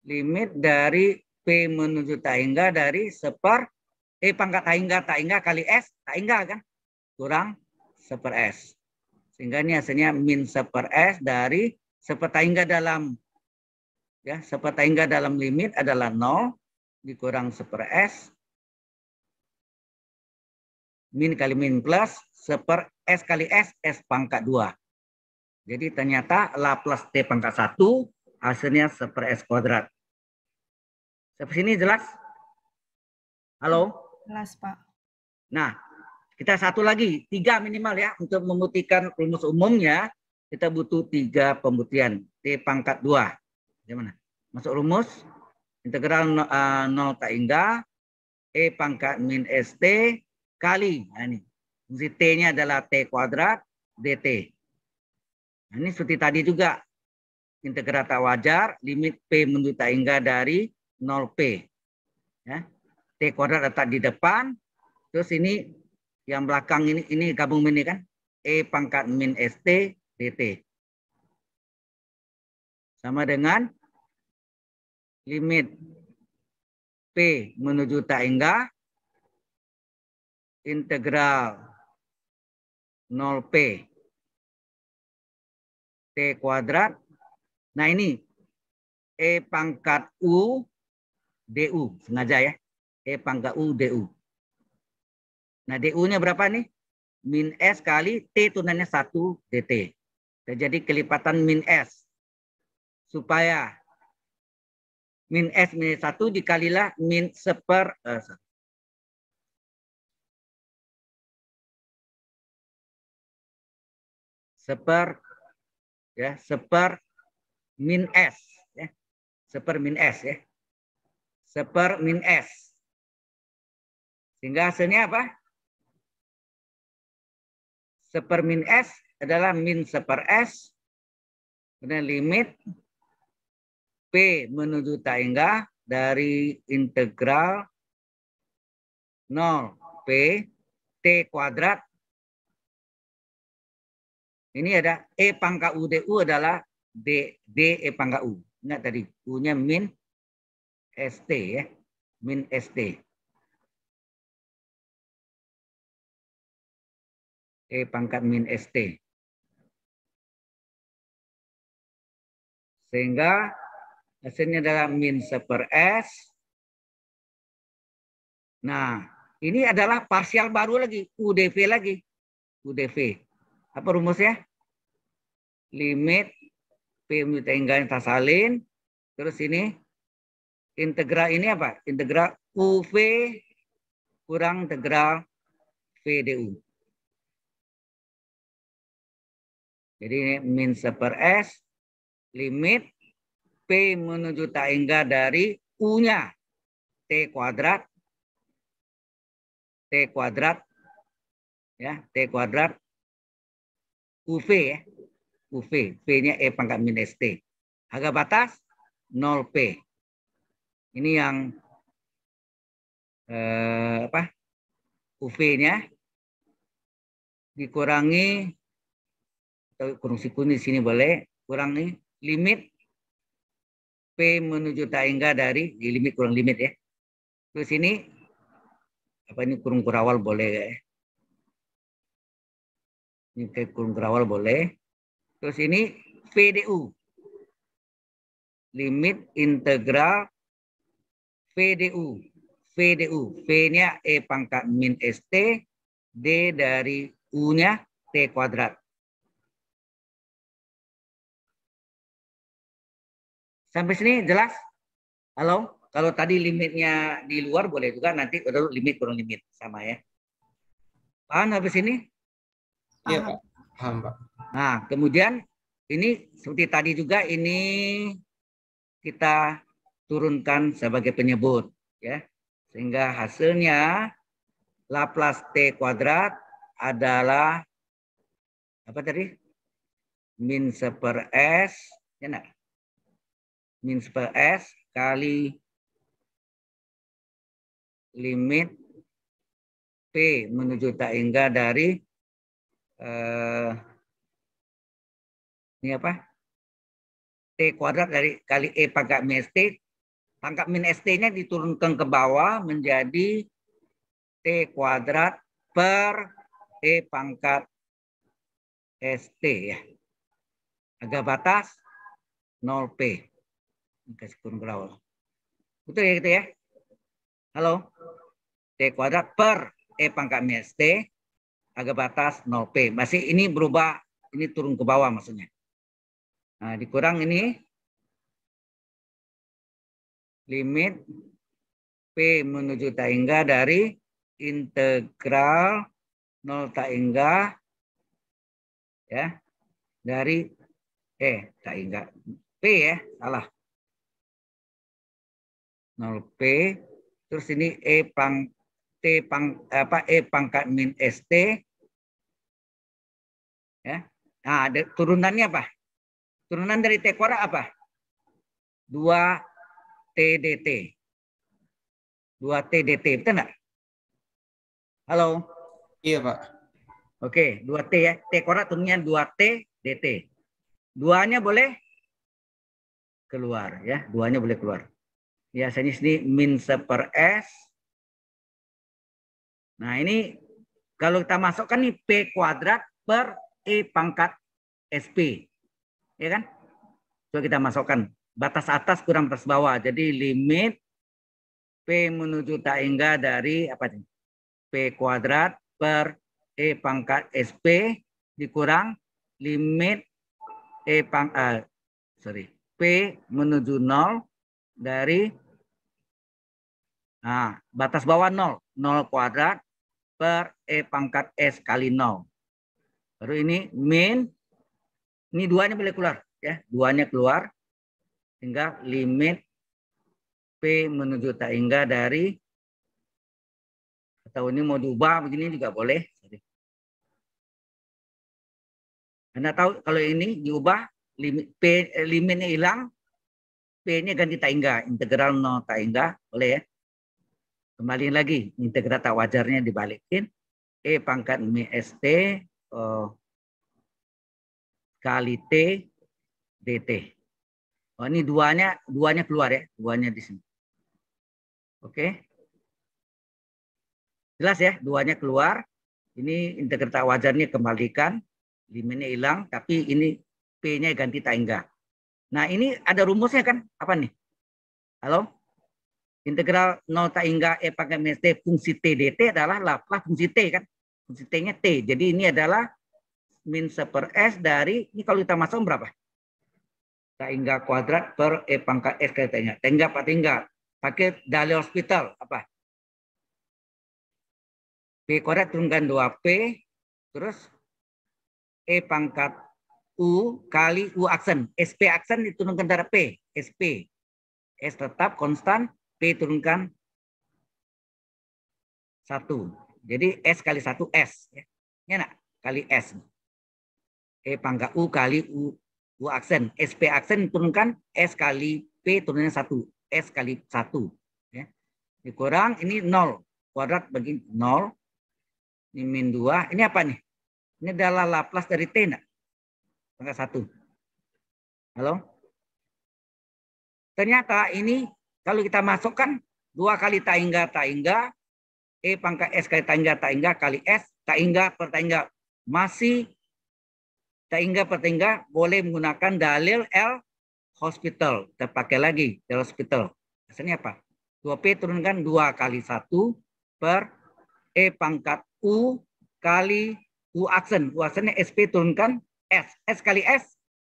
Limit dari P menuju Taingga dari seper E eh, pangkat Taingga, Taingga kali S, Taingga kan? Kurang seper S. Sehingga ini hasilnya min seper S dari sepertiga dalam. Ya, sepertiga dalam limit adalah 0 dikurang seper S. Min kali min plus seper S kali S, S pangkat 2. Jadi ternyata plus T pangkat 1 hasilnya seper S kuadrat. Sampai sini jelas? Halo? Jelas, Pak. Nah, kita satu lagi, tiga minimal ya, untuk membuktikan rumus umumnya, kita butuh tiga pembuktian. T pangkat dua. Gimana? Masuk rumus, integral 0 uh, eh, tak hingga, E pangkat min ST kali. Nah, ini. Fungsi T-nya adalah T kuadrat DT. Nah, ini seperti tadi juga. Integral tak wajar, limit P menuju tak hingga dari 0P. Ya. T kuadrat letak di depan, terus ini yang belakang ini ini gabung ini kan E pangkat min ST DT. Sama dengan limit P menuju tak hingga integral 0P T kuadrat. Nah ini E pangkat U DU. Sengaja ya. E pangkat U DU. Nah, DU-nya berapa nih? Min S kali T tunannya 1 DT. Jadi kelipatan min S. Supaya min S min 1 dikalilah min seper eh, seper ya seper min s ya seper min s ya seper min s sehingga hasilnya apa seper min S adalah min seper S. Kemudian limit P menuju tangga dari integral 0 P T kuadrat. Ini ada E pangkat U DU adalah D, D E pangkat U. Ingat tadi, U-nya min ST ya. Min ST. E pangkat min ST. Sehingga hasilnya adalah min seper S. Nah, ini adalah parsial baru lagi, UDV lagi. UDV. Apa rumusnya? Limit P mu tanggal tasalin. Terus ini integral ini apa? Integral UV kurang integral VDU. Jadi ini min seper S limit P menuju tak hingga dari U-nya. T kuadrat. T kuadrat. Ya, T kuadrat. UV ya. UV. V-nya E pangkat min ST. Harga batas 0P. Ini yang eh, apa UV-nya dikurangi kurung sikun di sini boleh kurang kurangi limit P menuju hingga dari di limit kurang limit ya. Terus ini apa ini kurung kurawal boleh ya. Ini kayak kurung kurawal boleh. Terus ini PDU. Limit integral PDU. PDU. P-nya E pangkat min ST. D dari U-nya T kuadrat. Sampai sini jelas? Halo? Kalau tadi limitnya di luar boleh juga nanti udah limit kurang limit sama ya. Paham habis ini? Iya, Pak. Paham, Pak. Nah, kemudian ini seperti tadi juga ini kita turunkan sebagai penyebut ya. Sehingga hasilnya Laplace T kuadrat adalah apa tadi? Min seper S, ya enggak? min per S kali limit P menuju tak hingga dari eh, ini apa? T kuadrat dari kali E pangkat min ST. Pangkat min ST-nya diturunkan ke bawah menjadi T kuadrat per E pangkat ST ya. Agak batas 0P mengkasipun berawal, Betul ya gitu ya? Halo? T kuadrat per E pangkat minus T agak batas 0P. Masih ini berubah, ini turun ke bawah maksudnya. Nah, dikurang ini limit P menuju tak hingga dari integral 0 tak hingga ya dari E tak hingga P ya salah 0P. Terus ini E pang T pang apa E pangkat min ST. Ya. Nah, ada, turunannya apa? Turunan dari T kuadrat apa? 2 T dt. 2 T dt, betul enggak? Halo. Iya, Pak. Oke, 2 T ya. T kuadrat turunnya 2 T dt. Duanya boleh keluar ya, duanya boleh keluar biasanya sini min seper S. Nah ini kalau kita masukkan nih P kuadrat per E pangkat SP. Ya kan? Coba kita masukkan. Batas atas kurang batas bawah. Jadi limit P menuju tak hingga dari apa ini? P kuadrat per E pangkat SP dikurang limit E pang, uh, sorry, P menuju 0 dari nah, batas bawah 0, 0 kuadrat per E pangkat e S kali 0. Baru ini min, ini duanya keluar ya, duanya keluar, hingga limit P menuju tak hingga dari atau ini mau diubah begini juga boleh. Anda tahu kalau ini diubah limit P, eh, limitnya hilang P-nya ganti tak hingga. Integral no tak hingga. Boleh ya? Kembali lagi. Integral tak wajarnya dibalikin. E pangkat mi ST oh, kali T DT. Oh, ini duanya duanya keluar ya. Duanya di sini. Oke. Jelas ya, duanya keluar. Ini integral tak wajarnya kembalikan, limitnya hilang, tapi ini P-nya ganti tak hingga. Nah, ini ada rumusnya kan? Apa nih? Halo? Integral 0 tak hingga E pakai minus T fungsi T dt adalah Laplace fungsi T kan? Fungsi T-nya T. Jadi ini adalah min seper S dari, ini kalau kita masuk berapa? Tak hingga kuadrat per E pangkat S kali nya Tengga apa tinggal? Pakai Dali Hospital. Apa? P kuadrat turunkan 2P. Terus E pangkat U kali U aksen. SP aksen diturunkan darah P. SP. S tetap konstan. P turunkan 1. Jadi S kali 1 S. Ya, ya enak? Kali S. E pangga U kali U, U aksen. SP aksen diturunkan S kali P turunnya 1. S kali 1. Ya. Dikurang ini 0. Kuadrat bagi 0. Ini min 2. Ini apa nih? Ini adalah Laplace dari T enggak? angka satu. Halo? Ternyata ini kalau kita masukkan dua kali tak hingga E pangkat S kali tak hingga kali S tak hingga per masih tak hingga per boleh menggunakan dalil L hospital. terpakai lagi L hospital. Hasilnya apa? 2P turunkan dua kali satu per E pangkat U kali U aksen. U aksennya SP turunkan S. S kali S,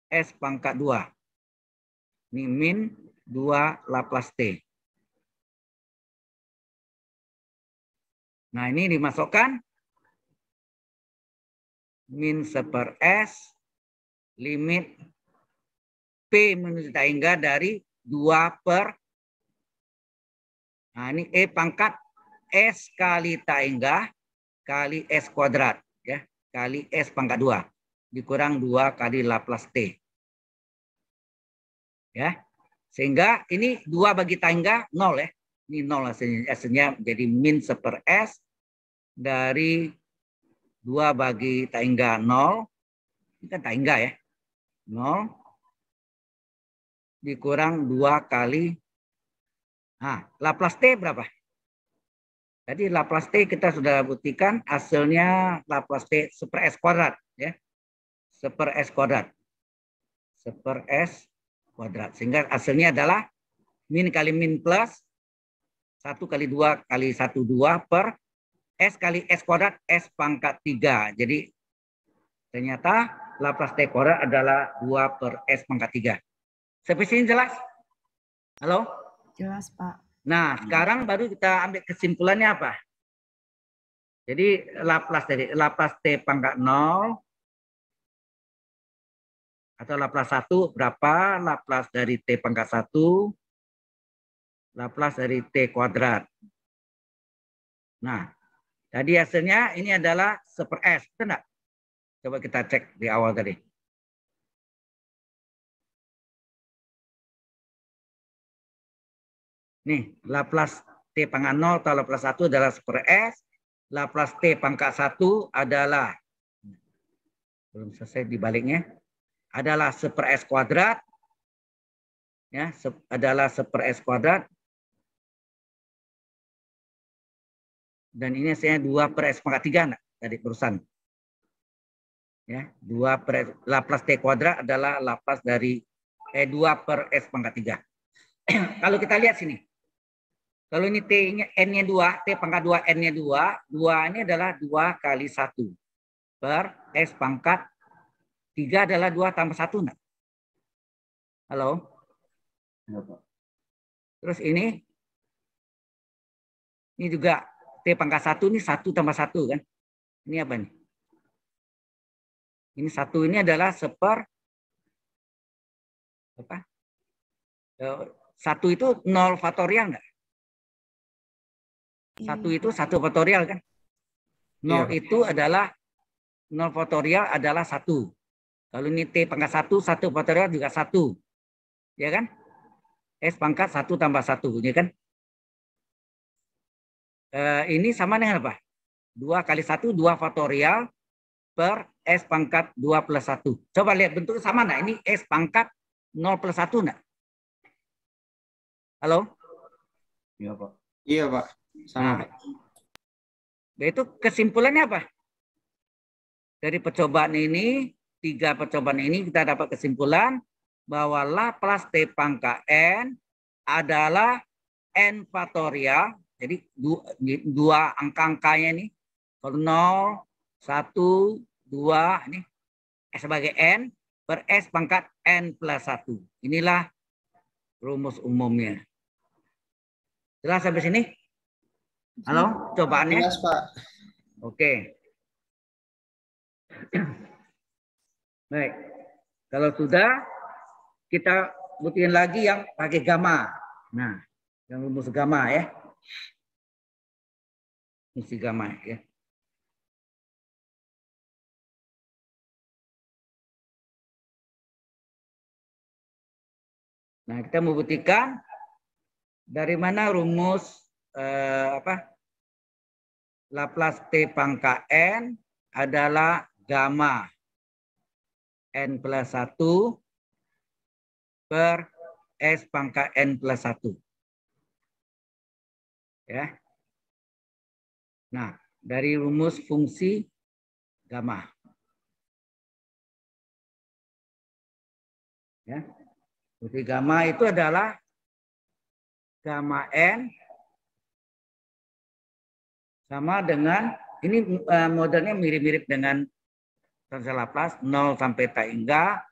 S pangkat 2. Ini min 2 Laplace T. Nah ini dimasukkan min seper S limit P menuju tak hingga dari 2 per Nah ini E pangkat S kali tak hingga kali S kuadrat ya kali S pangkat 2 dikurang 2 kali Laplace T. Ya. Sehingga ini 2 bagi tangga 0 ya. Ini 0 hasilnya. S-nya jadi min 1 per S dari 2 bagi tangga 0. Ini kan tangga ya. 0 dikurang 2 kali Nah, Laplace T berapa? Jadi Laplace T kita sudah buktikan hasilnya Laplace T super S kuadrat. Ya seper S kuadrat. Seper S kuadrat. Sehingga hasilnya adalah min kali min plus 1 kali 2 kali 1, 2 per S kali S kuadrat S pangkat 3. Jadi ternyata Laplace T kuadrat adalah 2 per S pangkat 3. Sampai sini jelas? Halo? Jelas, Pak. Nah, sekarang baru kita ambil kesimpulannya apa? Jadi Laplace dari Laplace T pangkat 0 atau Laplace 1 berapa? Laplace dari T pangkat 1, Laplace dari T kuadrat. Nah, tadi hasilnya ini adalah 1 per S, benar? Coba kita cek di awal tadi. Nih, Laplace T pangkat 0 atau Laplace 1 adalah 1 per S. Laplace T pangkat 1 adalah, belum selesai dibaliknya, adalah seper S kuadrat. Ya, se adalah seper S kuadrat. Dan ini saya dua per S pangkat tiga nak Tadi perusahaan. Ya, 2 per S, T kuadrat adalah Laplace dari eh, 2 per S pangkat tiga. Kalau kita lihat sini. Kalau ini T-nya N-nya dua, T pangkat dua N-nya dua, dua ini adalah dua kali satu per S pangkat tiga adalah dua tambah satu, enggak? Halo? Iya, Terus ini? Ini juga T pangkat satu ini satu tambah satu kan? Ini apa nih? Ini satu ini adalah seper apa? Eh, satu itu 0 faktorial enggak? Iya. Satu itu satu faktorial kan? 0 iya. itu adalah 0 faktorial adalah satu. Lalu ini T pangkat 1, 1 faktorial juga 1. Ya kan? S pangkat 1 tambah 1. Ya kan? E, ini sama dengan apa? 2 kali 1, 2 faktorial per S pangkat 2 plus 1. Coba lihat bentuknya sama enggak? Ini S pangkat 0 plus 1 enggak? Halo? Iya, Pak. Iya, Pak. Sama, nah. Pak. Nah, itu kesimpulannya apa? Dari percobaan ini, tiga percobaan ini kita dapat kesimpulan bahwa Laplace T pangka N adalah N faktorial. Jadi dua, dua angka-angkanya ini, 0, 1, 2, ini sebagai N per S pangkat N plus 1. Inilah rumus umumnya. Jelas sampai sini? Halo, cobaannya? Jelas, Pak. Oke. Okay. Baik. Kalau sudah, kita buktiin lagi yang pakai gamma. Nah, yang rumus gamma ya. fungsi gamma ya. Nah, kita mau buktikan dari mana rumus eh, apa? Laplace T pangka N adalah gamma N plus 1 per S pangkat N plus 1. Ya. Nah, dari rumus fungsi gamma. Ya. Fungsi gamma itu adalah gamma N sama dengan ini eh, modelnya mirip-mirip dengan Transalapas 0 sampai tak hingga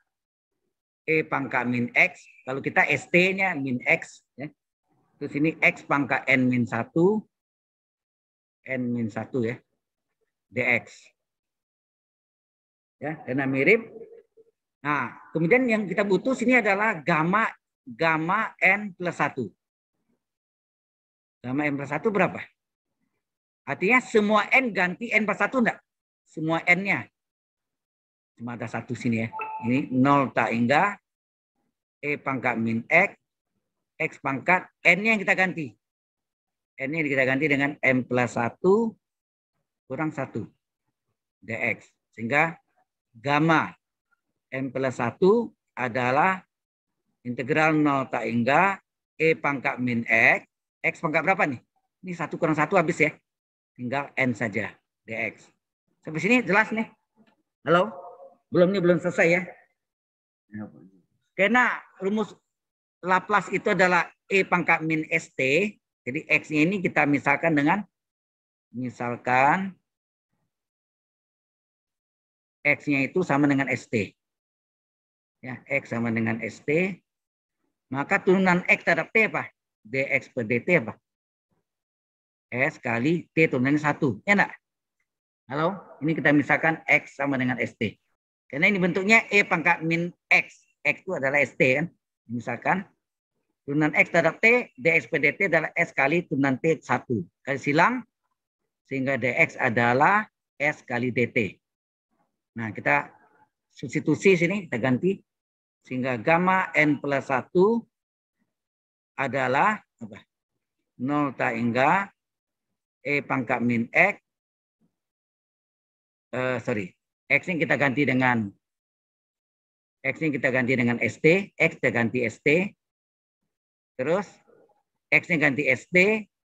E pangka min X. Kalau kita ST-nya min X. Ya. Terus ini X pangka N min 1. N min 1 ya. DX. Ya, karena mirip. Nah, kemudian yang kita butuh sini adalah gamma gamma N plus 1. Gamma N plus 1 berapa? Artinya semua N ganti N plus 1 enggak? Semua N-nya. Cuma ada satu sini ya. Ini 0 tak hingga E pangkat min X. X pangkat. N-nya yang kita ganti. N-nya kita ganti dengan M plus 1 kurang 1. Dx. Sehingga gamma M plus 1 adalah integral 0 tak hingga E pangkat min X. X pangkat berapa nih? Ini satu kurang satu habis ya. Tinggal N saja. DX. Sampai sini jelas nih. Halo? Belum ini belum selesai ya. ya Karena rumus Laplace itu adalah E pangkat min ST. Jadi x ini kita misalkan dengan misalkan X-nya itu sama dengan ST. Ya, X sama dengan ST. Maka turunan X terhadap T apa? DX per DT apa? S kali T turunannya 1. Ya enggak? Halo? Ini kita misalkan X sama dengan ST. Karena ini bentuknya E pangkat min X. X itu adalah ST kan. Misalkan turunan X terhadap T, DX dt adalah S kali turunan T 1. Kali silang, sehingga DX adalah S kali DT. Nah, kita substitusi sini, kita ganti. Sehingga gamma N plus 1 adalah apa? 0 tak hingga E pangkat min X. Uh, sorry, X ini kita ganti dengan X ini kita ganti dengan ST, X kita ganti ST. Terus X ini ganti ST,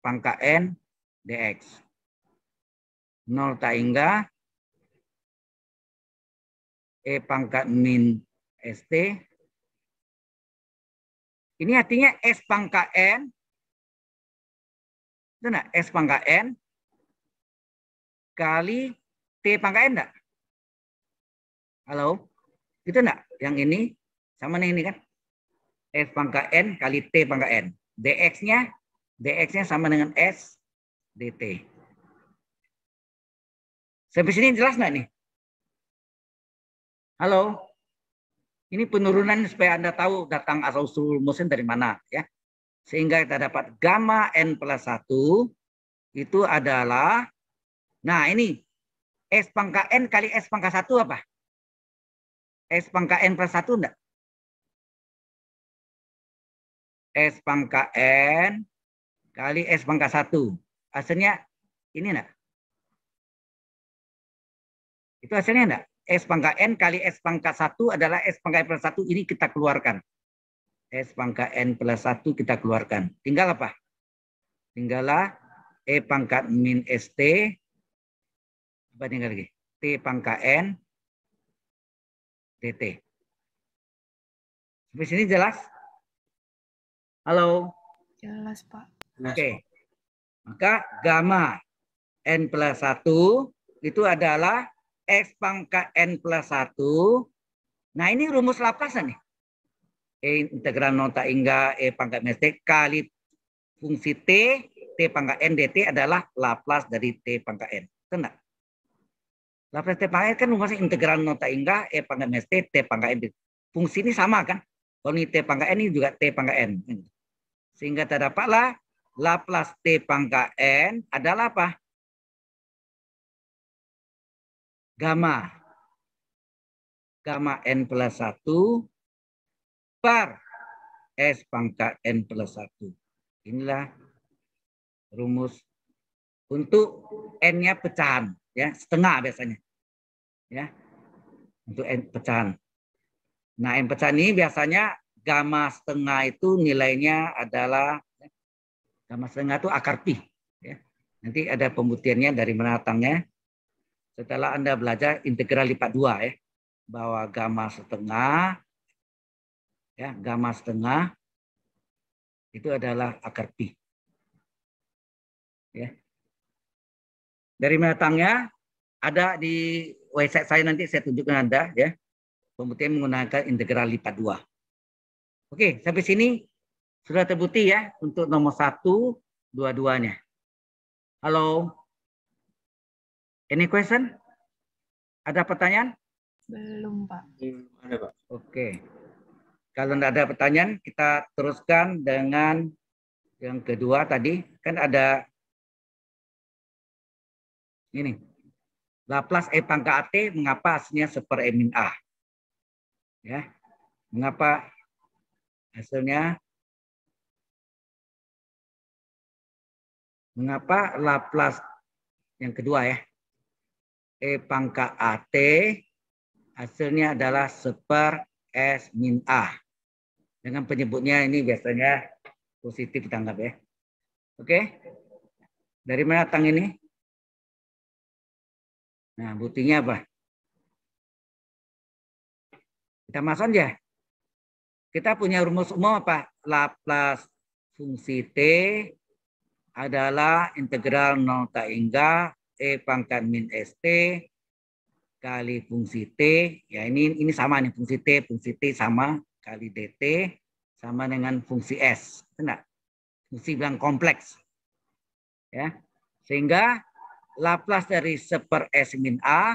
pangkat N, DX. 0 tak hingga E pangkat min ST. Ini artinya S pangkat N. Itu enggak? S pangkat N kali T pangkat N enggak? Halo? Itu enggak? Yang ini sama nih ini kan? S pangkat N kali T pangkat N. DX-nya DX-nya sama dengan S DT. Sampai sini jelas enggak nih? Halo? Ini penurunan supaya Anda tahu datang asal usul musim dari mana ya. Sehingga kita dapat gamma N plus 1 itu adalah Nah ini S pangkat N kali S pangkat 1 apa? S pangka N plus 1 enggak? S pangka N kali S pangka 1. Hasilnya ini enggak? Itu hasilnya enggak? S pangka N kali S pangka 1 adalah S pangka N plus 1 ini kita keluarkan. S pangka N plus 1 kita keluarkan. Tinggal apa? Tinggallah E pangkat min ST. Apa tinggal lagi? T pangka N DT. Sampai sini jelas? Halo? Jelas, Pak. Oke. Okay. Maka gamma N plus 1 itu adalah X pangkat N plus 1. Nah, ini rumus lapasan nih. E integral non tak hingga E pangkat minus T kali fungsi T, T pangkat N dt adalah Laplace dari T pangkat N. Tentang. La PT pangai kan masih integral nota ingga E pangkat MST, T pangkat N. Fungsi ini sama kan? Kalau ini T pangkat N ini juga T pangkat N. Sehingga terdapatlah Laplace T pangkat N adalah apa? Gamma. Gamma N plus 1 per S pangkat N plus 1. Inilah rumus untuk N-nya pecahan ya setengah biasanya ya untuk n pecahan nah n pecahan ini biasanya gamma setengah itu nilainya adalah ya, gamma setengah itu akar pi ya. nanti ada pembuktiannya dari menatangnya setelah anda belajar integral lipat dua ya bahwa gamma setengah ya gamma setengah itu adalah akar pi ya dari matangnya ada di website saya nanti saya tunjukkan Anda ya. Pembuktian menggunakan integral lipat dua. Oke, sampai sini sudah terbukti ya untuk nomor satu dua-duanya. Halo. ini question? Ada pertanyaan? Belum, Pak. ada, Pak. Oke. Kalau tidak ada pertanyaan, kita teruskan dengan yang kedua tadi. Kan ada ini. Laplace E pangkat AT mengapa hasilnya seper E min A? Ya. Mengapa hasilnya Mengapa Laplace yang kedua ya. E pangkat AT hasilnya adalah seper S min A. Dengan penyebutnya ini biasanya positif tanggap ya. Oke. Dari mana tang ini? Nah, buktinya apa? Kita masuk ya. Kita punya rumus umum apa? Laplace fungsi T adalah integral 0 tak hingga E pangkat min ST kali fungsi T. Ya ini ini sama nih fungsi T, fungsi T sama kali DT sama dengan fungsi S. Benar? Fungsi bilang kompleks. Ya. Sehingga Laplace dari seper S min A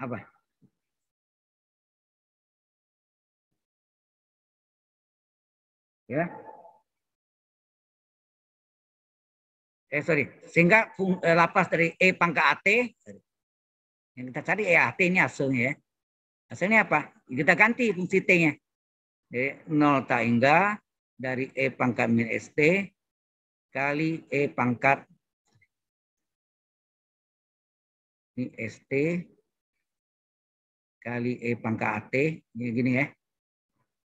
apa? Ya. Eh sorry, sehingga fung, eh, Laplace dari E pangkat AT yang kita cari E eh, AT ini hasilnya ya. Hasilnya apa? Kita ganti fungsi T-nya. Jadi e 0 tak hingga dari E pangkat min ST kali E pangkat Ini ST kali E pangkat AT, gini, gini ya,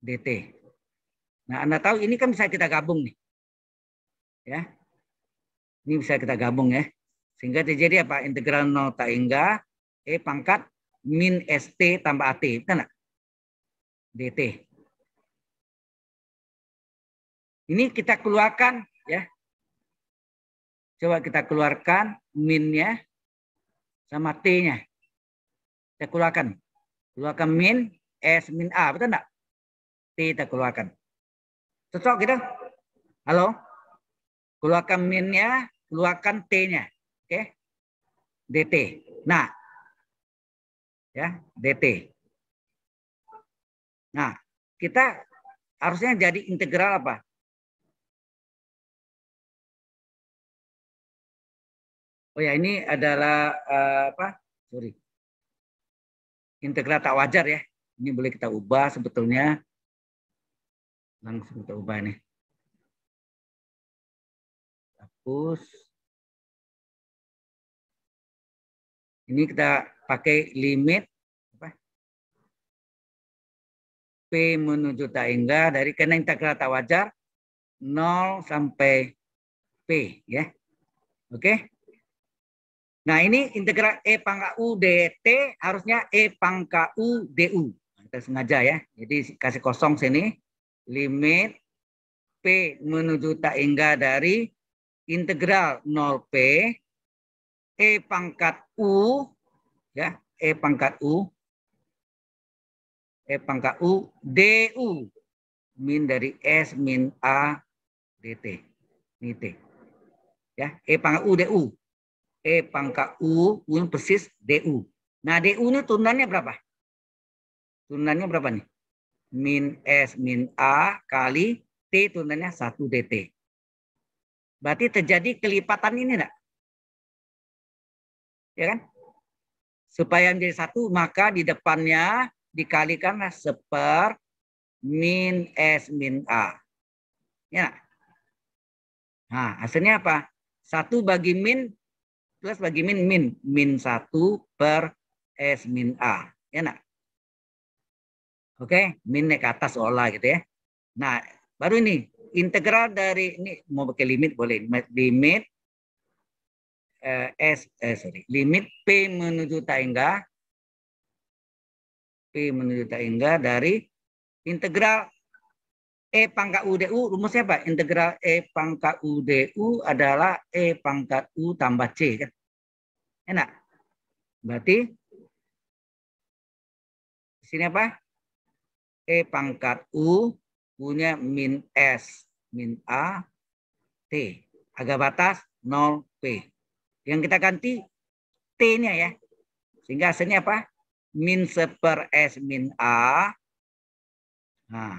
DT. Nah, Anda tahu ini kan bisa kita gabung nih. Ya. Ini bisa kita gabung ya. Sehingga terjadi apa? Integral 0 tak hingga E pangkat min ST tambah AT. Benar DT. Ini kita keluarkan ya. Coba kita keluarkan minnya sama T-nya. kita keluarkan. Keluarkan min S min A, betul enggak? T kita keluarkan. Cocok kita? Halo? Keluarkan min-nya, keluarkan T-nya. Oke? Okay? DT. Nah. Ya, DT. Nah, kita harusnya jadi integral apa? Oh ya ini adalah uh, apa? Sorry. Integral tak wajar ya. Ini boleh kita ubah sebetulnya. Langsung kita ubah nih. Hapus. Ini kita pakai limit apa? P menuju tak hingga dari karena integral tak wajar 0 sampai P ya. Oke. Nah ini integral E pangkat U DT harusnya E pangkat U DU. Nah, kita sengaja ya. Jadi kasih kosong sini. Limit P menuju tak hingga dari integral 0P E pangkat U ya E pangkat U E pangkat U DU min dari S min A DT. Ini T. Ya, E pangkat U DU. E pangkat U, U persis DU. Nah, DU ini tunannya berapa? Tunannya berapa nih? Min S min A kali T tunannya 1 DT. Berarti terjadi kelipatan ini enggak? Ya kan? Supaya menjadi satu, maka di depannya dikalikan seper min S min A. Ya. Nah, hasilnya apa? Satu bagi min Plus bagi min min min satu per S min A. Ya Enak. Oke, okay? min naik ke atas olah gitu ya. Nah, baru ini integral dari ini mau pakai limit boleh limit eh, S eh sorry, limit P menuju tangga P menuju tangga dari integral E eh, pangkat UDU rumusnya apa? Integral E pangkat UDU adalah E pangkat U tambah C kan? Enak. Berarti sini apa? E pangkat U punya min S, min A, T. Agak batas 0 P. Yang kita ganti T-nya ya. Sehingga hasilnya apa? Min seper S min A. Nah,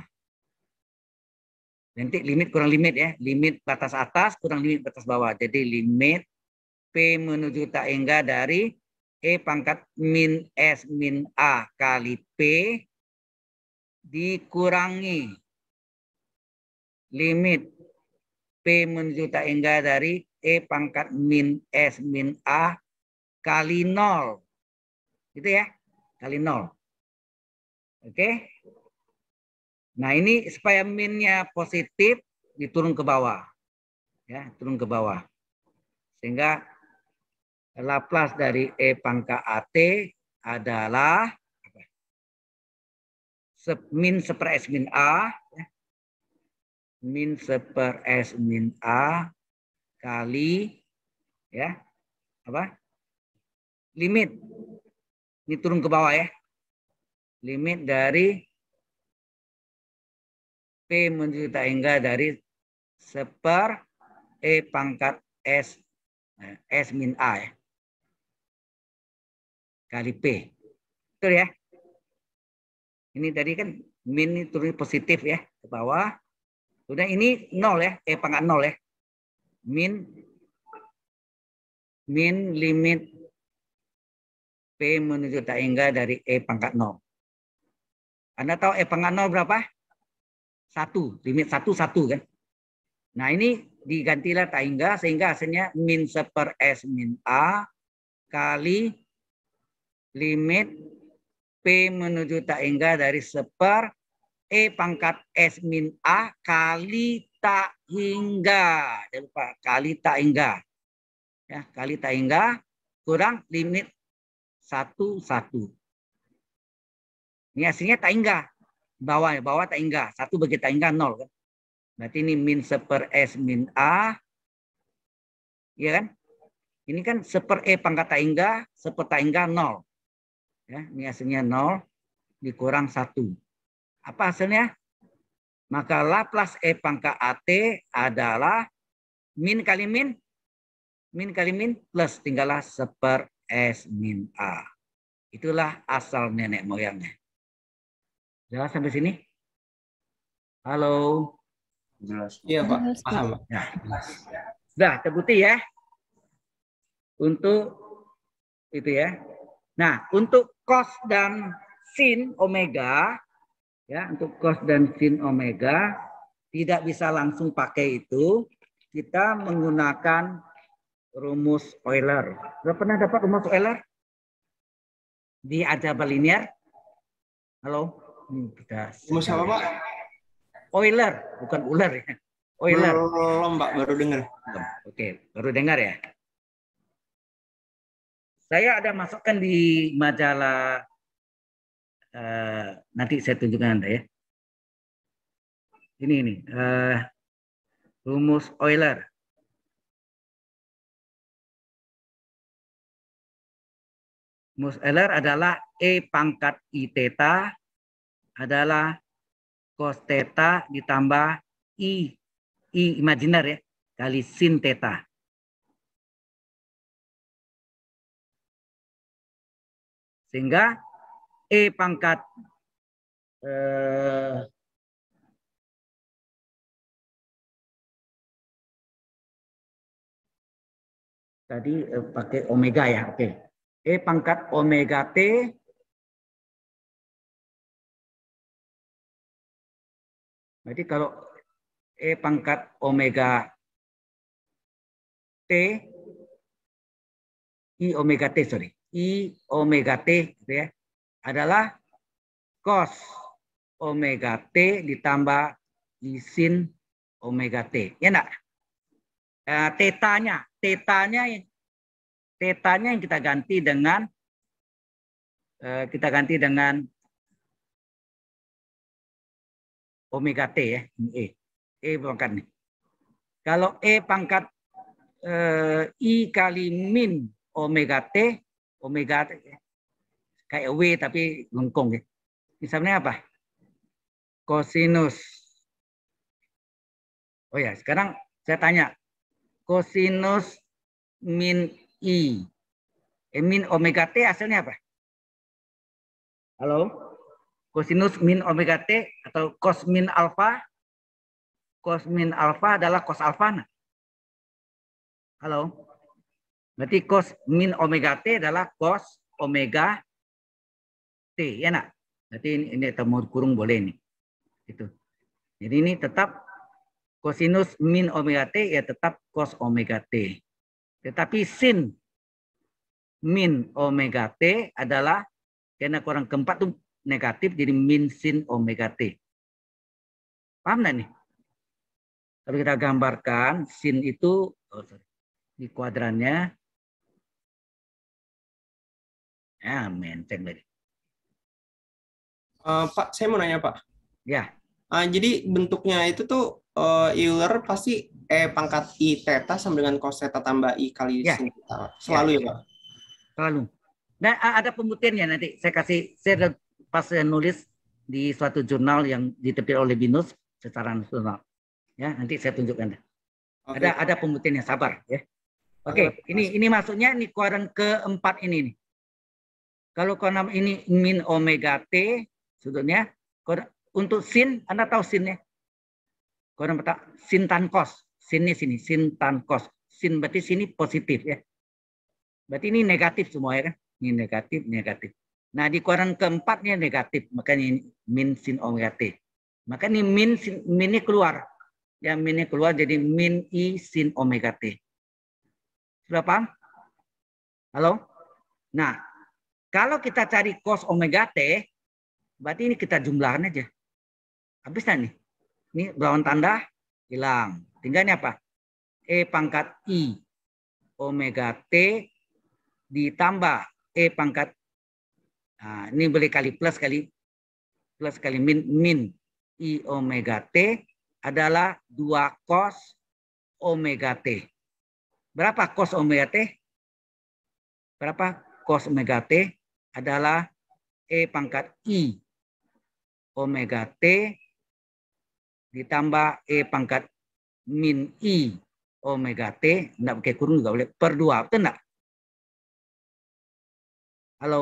Nanti limit kurang limit ya, limit batas atas kurang limit batas bawah. Jadi limit P menuju tak hingga dari E pangkat min S min A kali P dikurangi limit P menuju tak hingga dari E pangkat min S min A kali nol, Gitu ya, kali nol, Oke. Okay? Nah ini supaya minnya positif diturun ke bawah, ya turun ke bawah, sehingga Laplace dari E pangkat AT adalah apa? min seper S min A, ya. min seper S min A kali ya apa limit ini turun ke bawah ya limit dari P menuju tak hingga dari seper E pangkat S eh, S min A ya. Kali P. Betul ya? Ini tadi kan min ini turun positif ya ke bawah. Sudah ini nol ya, E pangkat nol ya. Min min limit P menuju tak hingga dari E pangkat nol. Anda tahu E pangkat nol berapa? satu limit satu satu kan nah ini digantilah tangga sehingga hasilnya min seper s min a kali limit p menuju tangga dari seper e pangkat s min a kali tak hingga jangan lupa kali tak hingga ya kali tak hingga kurang limit satu satu ini hasilnya tak hingga bawah ya bawah tak hingga satu bagi tak hingga nol kan berarti ini min seper s min a ya kan ini kan seper e pangkat tak hingga seper tak nol ya ini hasilnya nol dikurang satu apa hasilnya maka Laplace e pangkat at adalah min kali min min kali min plus tinggallah seper s min a itulah asal nenek moyangnya Jelas sampai sini? Halo. Jelas. Iya Pak. Paham Ya, jelas. Sudah terbukti ya. Untuk itu ya. Nah untuk cos dan sin omega ya untuk cos dan sin omega tidak bisa langsung pakai itu kita menggunakan rumus Euler. Sudah pernah dapat rumus Euler? Di aljabar linear? Halo? Musa sudah. Oiler, bukan ular ya. Oiler. Oh, Belum, Pak, baru dengar. Oke, baru dengar ya. Saya ada masukkan di majalah uh, nanti saya tunjukkan Anda ya. Ini ini uh, rumus Euler. Rumus Euler adalah E pangkat I theta adalah cos theta ditambah I, I imajiner ya, kali sin theta. Sehingga E pangkat eh, tadi eh, pakai omega ya, oke. Okay. E pangkat omega T Berarti kalau E pangkat omega T, I omega T, sorry. I omega T gitu ya, adalah cos omega T ditambah isin sin omega T. Ya enggak? E, tetanya, tetanya tetanya yang kita ganti dengan e, kita ganti dengan omega T ya, ini E. E pangkat nih. Kalau E pangkat e, I kali min omega T, omega T, kayak W tapi lengkung ya. Misalnya apa? Kosinus. Oh ya, sekarang saya tanya. Kosinus min I. E min omega T hasilnya apa? Halo? Kosinus min omega t atau cos min alfa. Cos min alfa adalah cos alfa. Nah. Halo. Berarti cos min omega t adalah cos omega t. Ya nak? Berarti ini, ini temu kurung boleh ini. Itu. Jadi ini tetap kosinus min omega t ya tetap cos omega t. Tetapi sin min omega t adalah karena kurang keempat tuh negatif jadi min sin omega t. Paham nggak nih? Kalau kita gambarkan sin itu oh sorry, di kuadrannya ya menteng lagi. Uh, Pak, saya mau nanya Pak. Ya. Uh, jadi bentuknya itu tuh uh, Euler pasti E pangkat I theta sama dengan cos theta tambah I kali ya. sin ya. Selalu ya, ya Pak? Selalu. Nah, ada pembuktiannya nanti saya kasih saya pas saya nulis di suatu jurnal yang diterbit oleh Binus secara nasional. Ya, nanti saya tunjukkan. Okay. Ada ada pembuktiannya, sabar ya. Oke, okay, ini ini maksudnya ini kuadran keempat ini nih. Kalau kuadran ini min omega t, sebetulnya untuk sin, Anda tahu sinnya? Kuadran peta sin tan cos. Sin sini, sin tan cos. Sin berarti sini positif ya. Berarti ini negatif semua ya kan? Ini negatif, negatif. Nah, di kuadran keempatnya negatif, makanya min sin omega t. Maka ini min, sin, minnya ya, keluar. Ya, minnya keluar jadi min i sin omega t. Sudah paham? Halo? Nah, kalau kita cari cos omega t, berarti ini kita jumlahkan aja. Habis nih. Ini berawan tanda hilang. Tinggalnya apa? E pangkat I omega T ditambah E pangkat Nah, ini boleh kali plus kali plus kali min min i omega t adalah 2 cos omega t. Berapa cos omega t? Berapa cos omega t adalah e pangkat i omega t ditambah e pangkat min i omega t, enggak pakai kurung juga boleh, per 2, betul enggak? Halo?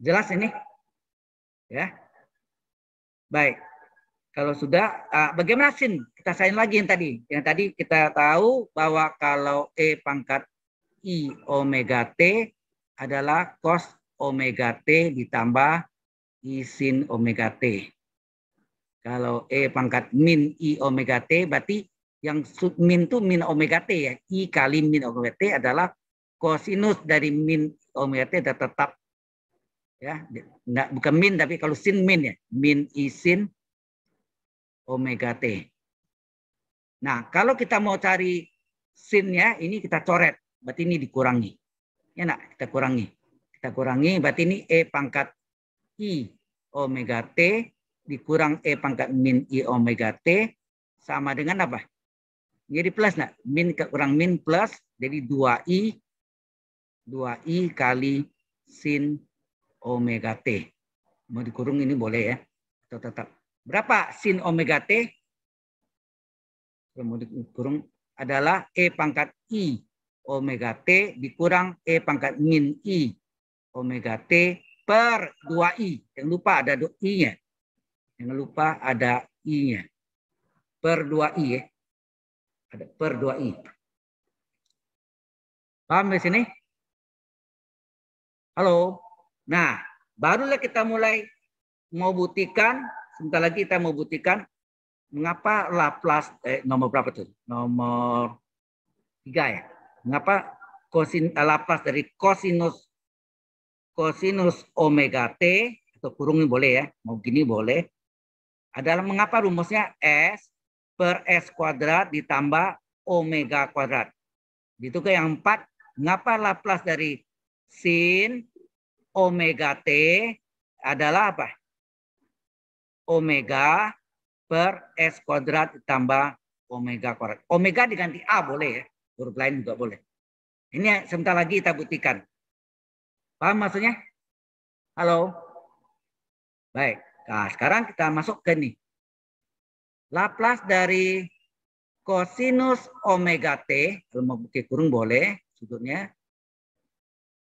Jelas ini? Ya. Baik. Kalau sudah, uh, bagaimana sin? Kita sain lagi yang tadi. Yang tadi kita tahu bahwa kalau E pangkat I omega T adalah cos omega T ditambah I sin omega T. Kalau E pangkat min I omega T, berarti yang min itu min omega T ya. I kali min omega T adalah cosinus dari min omega T tetap ya nggak bukan min tapi kalau sin min ya min isin omega t nah kalau kita mau cari sinnya ini kita coret berarti ini dikurangi ya nak kita kurangi kita kurangi berarti ini e pangkat i omega t dikurang e pangkat min i omega t sama dengan apa jadi plus nak min kurang min plus jadi 2i 2i kali sin omega T. Mau dikurung ini boleh ya. atau tetap. Berapa sin omega T? Mau dikurung adalah E pangkat I omega T dikurang E pangkat min I omega T per 2I. Jangan lupa ada I-nya. Jangan lupa ada I-nya. Per 2I ya. Ada per 2I. Paham di sini? Halo? Nah, barulah kita mulai mau buktikan, sebentar lagi kita mau buktikan mengapa Laplace eh, nomor berapa tuh? Nomor tiga ya. Mengapa kosin eh, Laplace dari kosinus kosinus omega t atau kurung boleh ya, mau gini boleh. Adalah mengapa rumusnya s per s kuadrat ditambah omega kuadrat. Itu ke yang empat, mengapa Laplace dari sin omega T adalah apa? Omega per S kuadrat ditambah omega kuadrat. Omega diganti A boleh ya. Huruf lain juga boleh. Ini sebentar lagi kita buktikan. Paham maksudnya? Halo? Baik. Nah, sekarang kita masuk ke nih. Laplace dari kosinus omega T. Kalau mau bukti kurung boleh. Sudutnya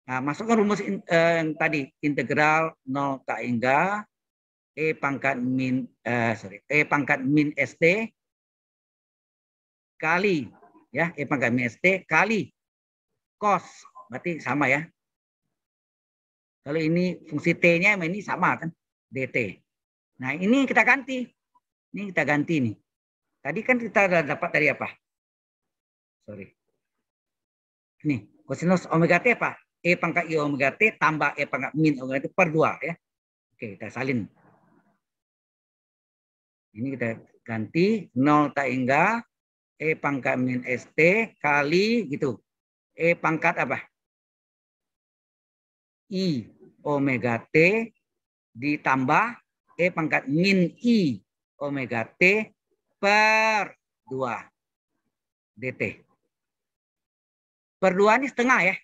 Nah, masuk ke rumus in, eh, yang tadi integral 0 k hingga e pangkat min eh, sorry e pangkat min st kali ya e pangkat min st kali cos berarti sama ya. Kalau ini fungsi t-nya ini sama kan dt. Nah ini kita ganti, ini kita ganti nih. Tadi kan kita dapat dari apa? Sorry. Nih, cosinus omega t apa? E pangkat I omega T tambah E pangkat min omega T per dua ya. Oke, kita salin. Ini kita ganti 0 tak hingga E pangkat min ST kali gitu. E pangkat apa? I omega T ditambah E pangkat min I omega T per 2 DT. Per 2 ini setengah ya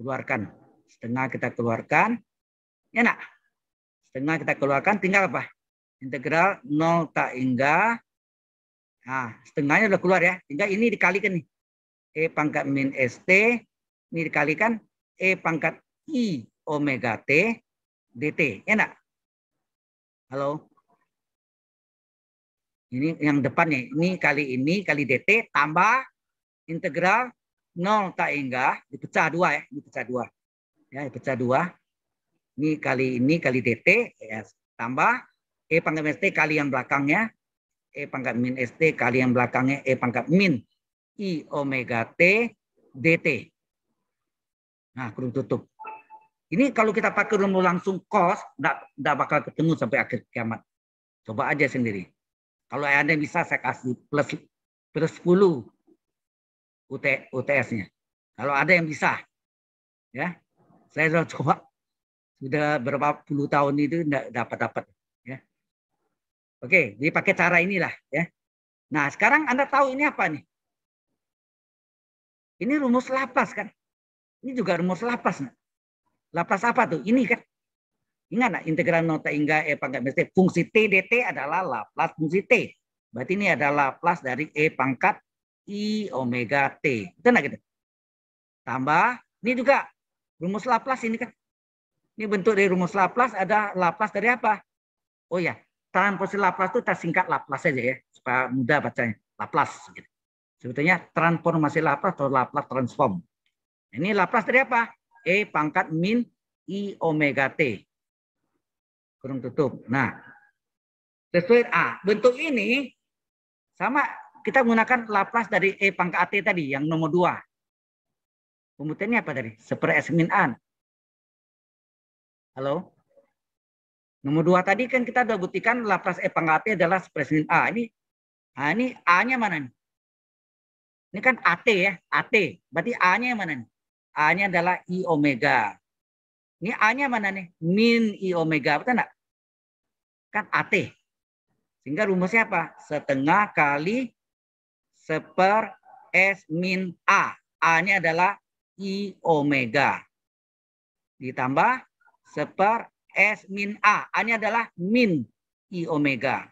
keluarkan. Setengah kita keluarkan. Enak. Setengah kita keluarkan tinggal apa? Integral 0 tak hingga. Nah, setengahnya udah keluar ya. Tinggal ini dikalikan nih. E pangkat min ST. Ini dikalikan E pangkat I omega T DT. Enak? Halo? Ini yang depannya. Ini kali ini kali DT tambah integral 0 tak enggak dipecah dua ya, dipecah dua. Ya, dipecah dua. Ini kali ini kali DT ya, tambah E pangkat ST kali yang belakangnya E pangkat min ST kali yang belakangnya E pangkat min I omega T DT. Nah, kurung tutup. Ini kalau kita pakai rumus langsung kos, enggak bakal ketemu sampai akhir kiamat. Coba aja sendiri. Kalau ada yang bisa, saya kasih plus, plus 10 UT, UTS-nya. Kalau ada yang bisa, ya saya sudah coba sudah berapa puluh tahun itu tidak dapat dapat ya oke jadi pakai cara inilah ya nah sekarang anda tahu ini apa nih ini rumus lapas kan ini juga rumus lapas nah. lapas apa tuh ini kan ingat nah, integral nota hingga e pangkat mesti fungsi t dt adalah laplas fungsi t berarti ini adalah laplas dari e pangkat I omega T. Betul gitu? Tambah. Ini juga rumus Laplace ini kan. Ini bentuk dari rumus Laplace ada Laplace dari apa? Oh ya, transposisi Laplace itu tersingkat Laplace aja ya. Supaya mudah bacanya. Laplace. Gitu. Sebetulnya transformasi Laplace atau Laplace transform. Ini Laplace dari apa? E pangkat min I omega T. Kurung tutup. Nah, sesuai A. Bentuk ini sama kita menggunakan Laplace dari E pangkat t tadi, yang nomor dua. Pembuktiannya apa tadi? Seper S min An. Halo? Nomor dua tadi kan kita sudah buktikan Laplace E pangkat t adalah seper S min A. Ini, nah ini A-nya mana nih? Ini kan AT ya, AT. Berarti A-nya mana nih? A-nya adalah I omega. Ini A-nya mana nih? Min I omega, betul enggak? Kan AT. Sehingga rumusnya apa? Setengah kali seper S min A. A ini adalah I omega. Ditambah seper S min A. A ini adalah min I omega.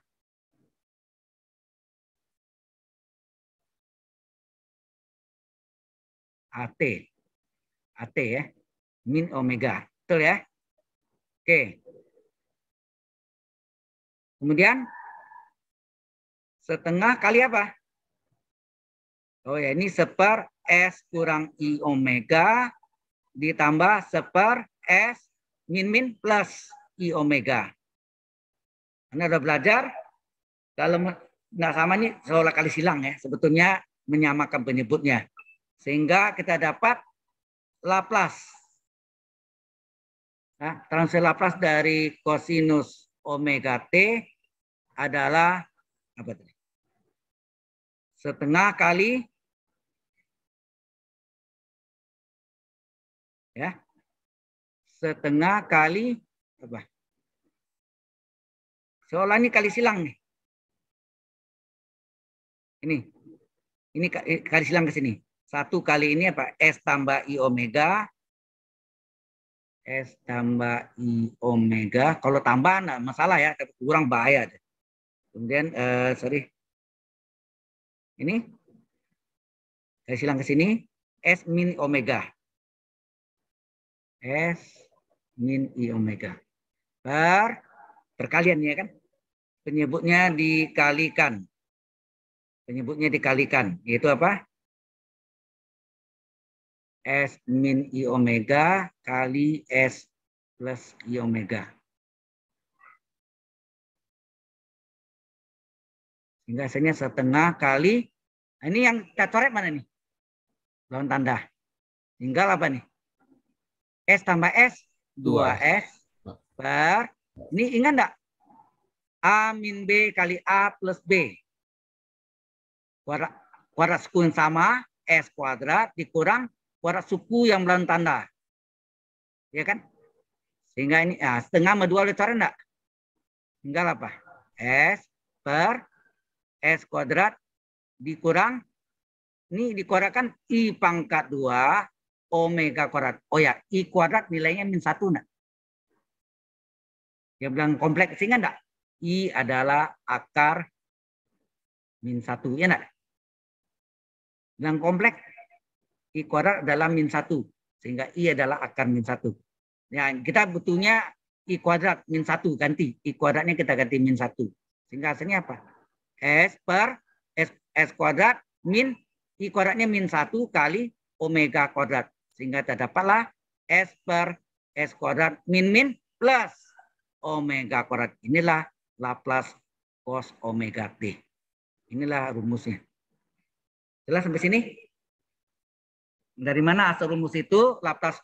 AT. AT ya. Min omega. Betul ya? Oke. Kemudian setengah kali apa? Oh ya, ini seper S kurang I omega ditambah seper S min min plus I omega. Anda sudah belajar? Kalau nggak sama ini seolah kali silang ya. Sebetulnya menyamakan penyebutnya. Sehingga kita dapat Laplace. Nah, transfer Laplace dari kosinus omega T adalah apa tadi? Setengah kali ya setengah kali apa seolah ini kali silang nih ini ini eh, kali silang ke sini satu kali ini apa s tambah i omega s tambah i omega kalau tambah nah masalah ya tapi kurang bahaya kemudian eh, sorry ini kali silang ke sini s min omega S min I omega. Per perkalian ya kan? Penyebutnya dikalikan. Penyebutnya dikalikan. Yaitu apa? S min I omega kali S plus I omega. Sehingga hasilnya setengah kali. Ini yang kita coret mana nih? Lawan tanda. Tinggal apa nih? S tambah S, 2S per, Ini ingat enggak? A min B kali A plus B. Kuadrat, kuadrat suku sama, S kuadrat dikurang kuadrat suku yang melawan tanda. Ya kan? Sehingga ini ya, setengah sama dua oleh enggak? Tinggal apa? S per S kuadrat dikurang. Ini dikurangkan I pangkat 2 omega kuadrat. Oh ya, i kuadrat nilainya min satu nah. Dia bilang kompleks, ingat enggak? I adalah akar min satu, ya enggak? Bilang kompleks, i kuadrat adalah min satu, sehingga i adalah akar min satu. Ya, kita butuhnya i kuadrat min satu ganti, i kuadratnya kita ganti min satu, sehingga hasilnya apa? S per S, S kuadrat min i kuadratnya min satu kali omega kuadrat. Sehingga terdapatlah S per S kuadrat min min plus omega kuadrat. Inilah Laplace cos omega T. Inilah rumusnya. Jelas sampai sini? Dari mana asal rumus itu? Laplace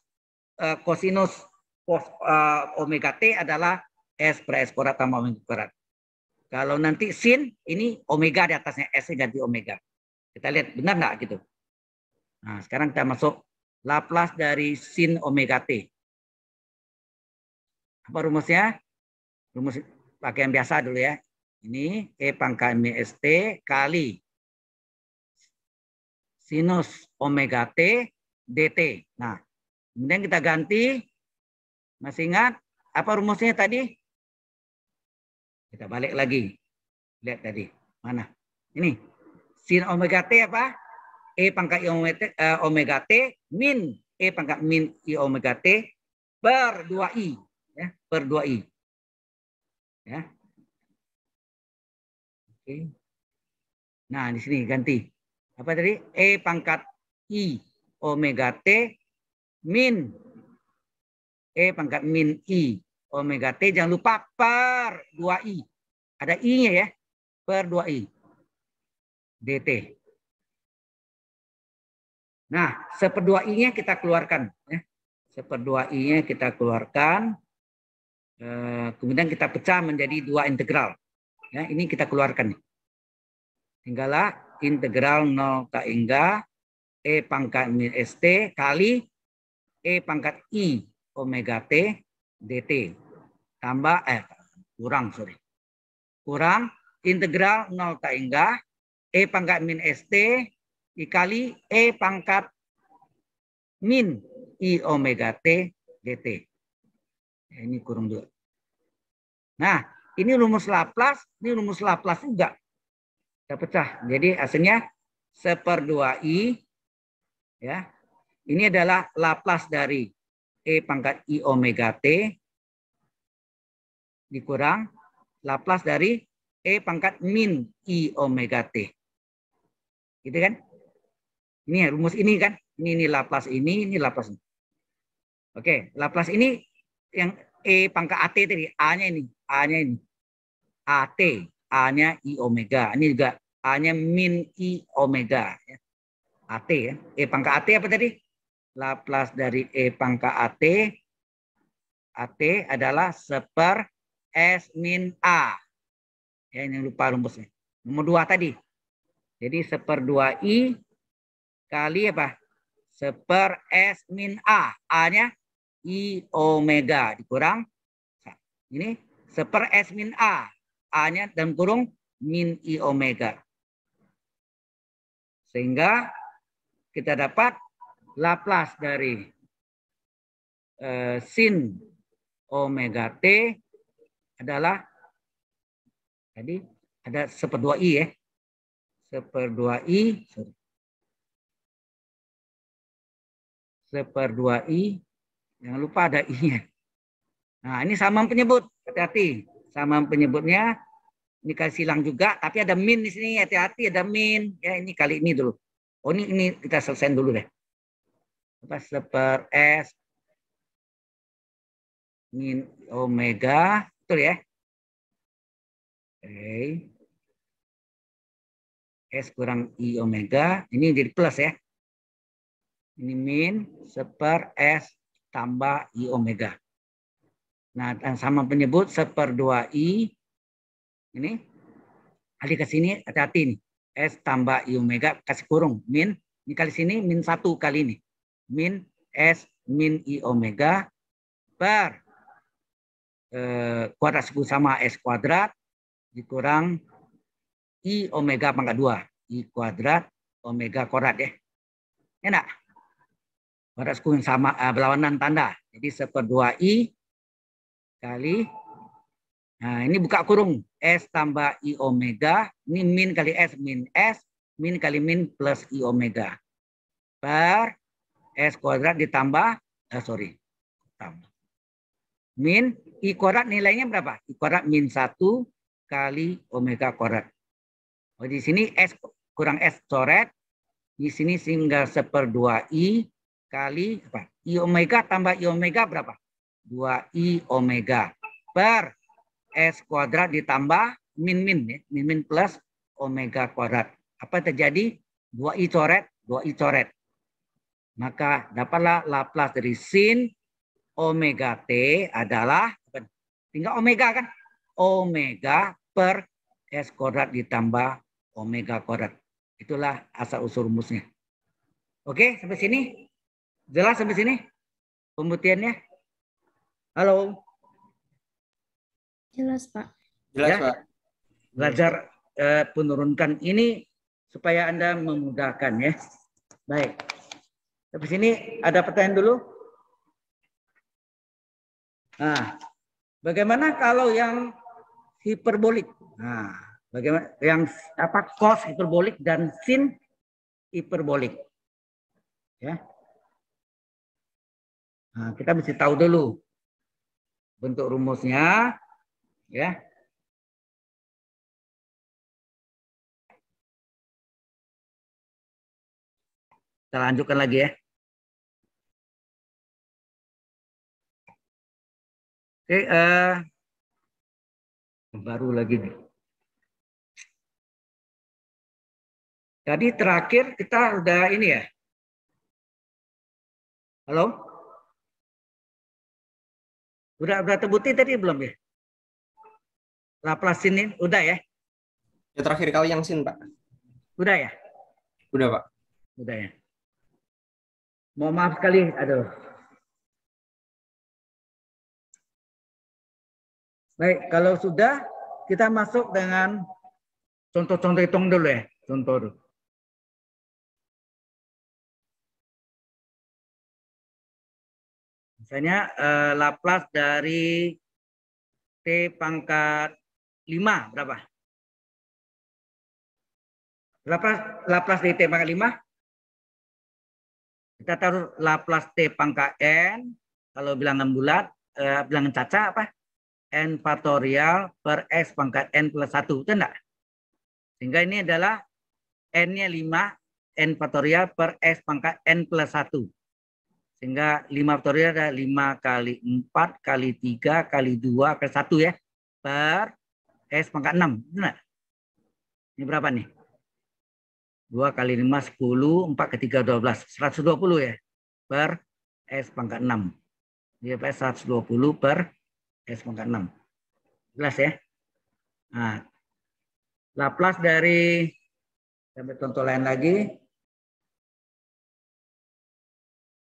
uh, cosinus cos uh, omega T adalah S per S kuadrat tambah omega kuadrat. Kalau nanti sin, ini omega di atasnya, S ganti omega. Kita lihat benar nggak gitu. Nah, sekarang kita masuk Laplace dari sin omega t. Apa rumusnya? Rumus pakai yang biasa dulu ya. Ini E pangkat MST kali sinus omega t dt. Nah, kemudian kita ganti. Masih ingat apa rumusnya tadi? Kita balik lagi. Lihat tadi. Mana? Ini. Sin omega t apa? E pangkat I e, omega T min E pangkat min I omega T per 2I. Ya, per 2I. Ya. Oke. Nah, di sini ganti. Apa tadi? E pangkat I omega T min E pangkat min I omega T. Jangan lupa per 2I. Ada I-nya ya. Per 2I. DT. Nah, seperdua I-nya kita keluarkan. Ya. Seperdua I-nya kita keluarkan. Eh, kemudian kita pecah menjadi dua integral. Ya, ini kita keluarkan. Tinggallah integral 0 K hingga E pangkat min ST kali E pangkat I omega T DT. Tambah, eh kurang, sorry. Kurang integral 0 K hingga E pangkat min ST dikali E pangkat min I omega T dt. Ya, ini kurung dua. Nah, ini rumus Laplace, ini rumus Laplace juga. Kita pecah. Jadi hasilnya seper 2i. Ya. Ini adalah Laplace dari E pangkat I omega T dikurang Laplace dari E pangkat min I omega T. Gitu kan? Ini ya, rumus ini kan. Ini, ini laplas ini, ini laplas ini. Oke, laplas ini yang E pangkat AT tadi. A-nya ini. A-nya ini. AT. A-nya I omega. Ini juga A-nya min I omega. AT ya. ya. E pangkat AT apa tadi? laplas dari E pangkat AT. AT adalah seper S min A. Ya, ini lupa rumusnya. Nomor dua tadi. Jadi seper dua I kali apa? Seper S min A. A-nya I omega dikurang. Ini seper S min A. A-nya dan kurung min I omega. Sehingga kita dapat Laplace dari eh, sin omega T adalah tadi ada seper dua I ya. seper dua I, sorry Square per 2i. Jangan lupa ada i-nya. Nah, ini sama penyebut. Hati-hati. Sama penyebutnya. Ini kasih silang juga, tapi ada min di sini. Hati-hati ada min. Ya, ini kali ini dulu. Oh, ini, ini kita selesai dulu deh. Apa seper S min omega. Betul ya? Oke. Okay. S kurang I omega. Ini jadi plus ya. Ini min seper S tambah I omega. Nah, dan sama penyebut seper 2I. Ini. Kali ke sini, hati-hati nih. S tambah I omega, kasih kurung. Min, ini kali sini, min satu kali ini. Min S min I omega per eh, kuadrat suku sama S kuadrat dikurang I omega pangkat 2. I kuadrat omega kuadrat ya. Enak. Batas kuning sama uh, berlawanan tanda. Jadi seper 2i kali Nah, ini buka kurung S tambah I omega, ini min kali S min S, min kali min plus I omega. Per S kuadrat ditambah, eh, sorry, tambah. Min I kuadrat nilainya berapa? I kuadrat min satu kali omega kuadrat. Oh, di sini S kurang S coret, di sini sehingga seper 2 I kali apa? I omega tambah I omega berapa? 2I omega per S kuadrat ditambah min min ya. Min min plus omega kuadrat. Apa terjadi? 2I coret, 2I coret. Maka dapatlah Laplace dari sin omega T adalah tinggal omega kan? Omega per S kuadrat ditambah omega kuadrat. Itulah asal usul rumusnya. Oke, sampai sini. Jelas sampai sini pembuktiannya? Halo? Jelas, Pak. Jelas, ya? Pak. Belajar eh, penurunkan ini supaya Anda memudahkan ya. Baik. Tapi sini ada pertanyaan dulu. Nah, bagaimana kalau yang hiperbolik? Nah, bagaimana yang apa cos hiperbolik dan sin hiperbolik? Ya. Nah, kita mesti tahu dulu bentuk rumusnya, ya. Kita lanjutkan lagi ya. Oke, uh, baru lagi nih. Tadi terakhir kita udah ini ya. Halo? Udah udah terbukti tadi belum ya? Laplace ini udah ya? Ya terakhir kali yang sin pak. Udah ya? Udah pak. Udah ya. Mau maaf sekali, aduh. Baik, kalau sudah kita masuk dengan contoh-contoh hitung dulu ya, contoh dulu. Misalnya eh, Laplace dari T pangkat 5 berapa? Laplace, Laplace dari T pangkat 5? Kita taruh Laplace T pangkat N, kalau bilangan bulat, eh, bilangan caca apa? N faktorial per s pangkat N plus 1, itu enggak? Sehingga ini adalah N-nya 5, N faktorial per s pangkat N plus 1. Sehingga lima faktorial ada 5 kali empat kali tiga kali dua kali satu ya. Per S pangkat enam. Ini berapa nih? Dua kali 5, 10. 4 ke seratus dua puluh ya. Per S pangkat 6. Jadi PS puluh per S pangkat enam. Jelas ya? Nah, Laplace dari sampai contoh lain lagi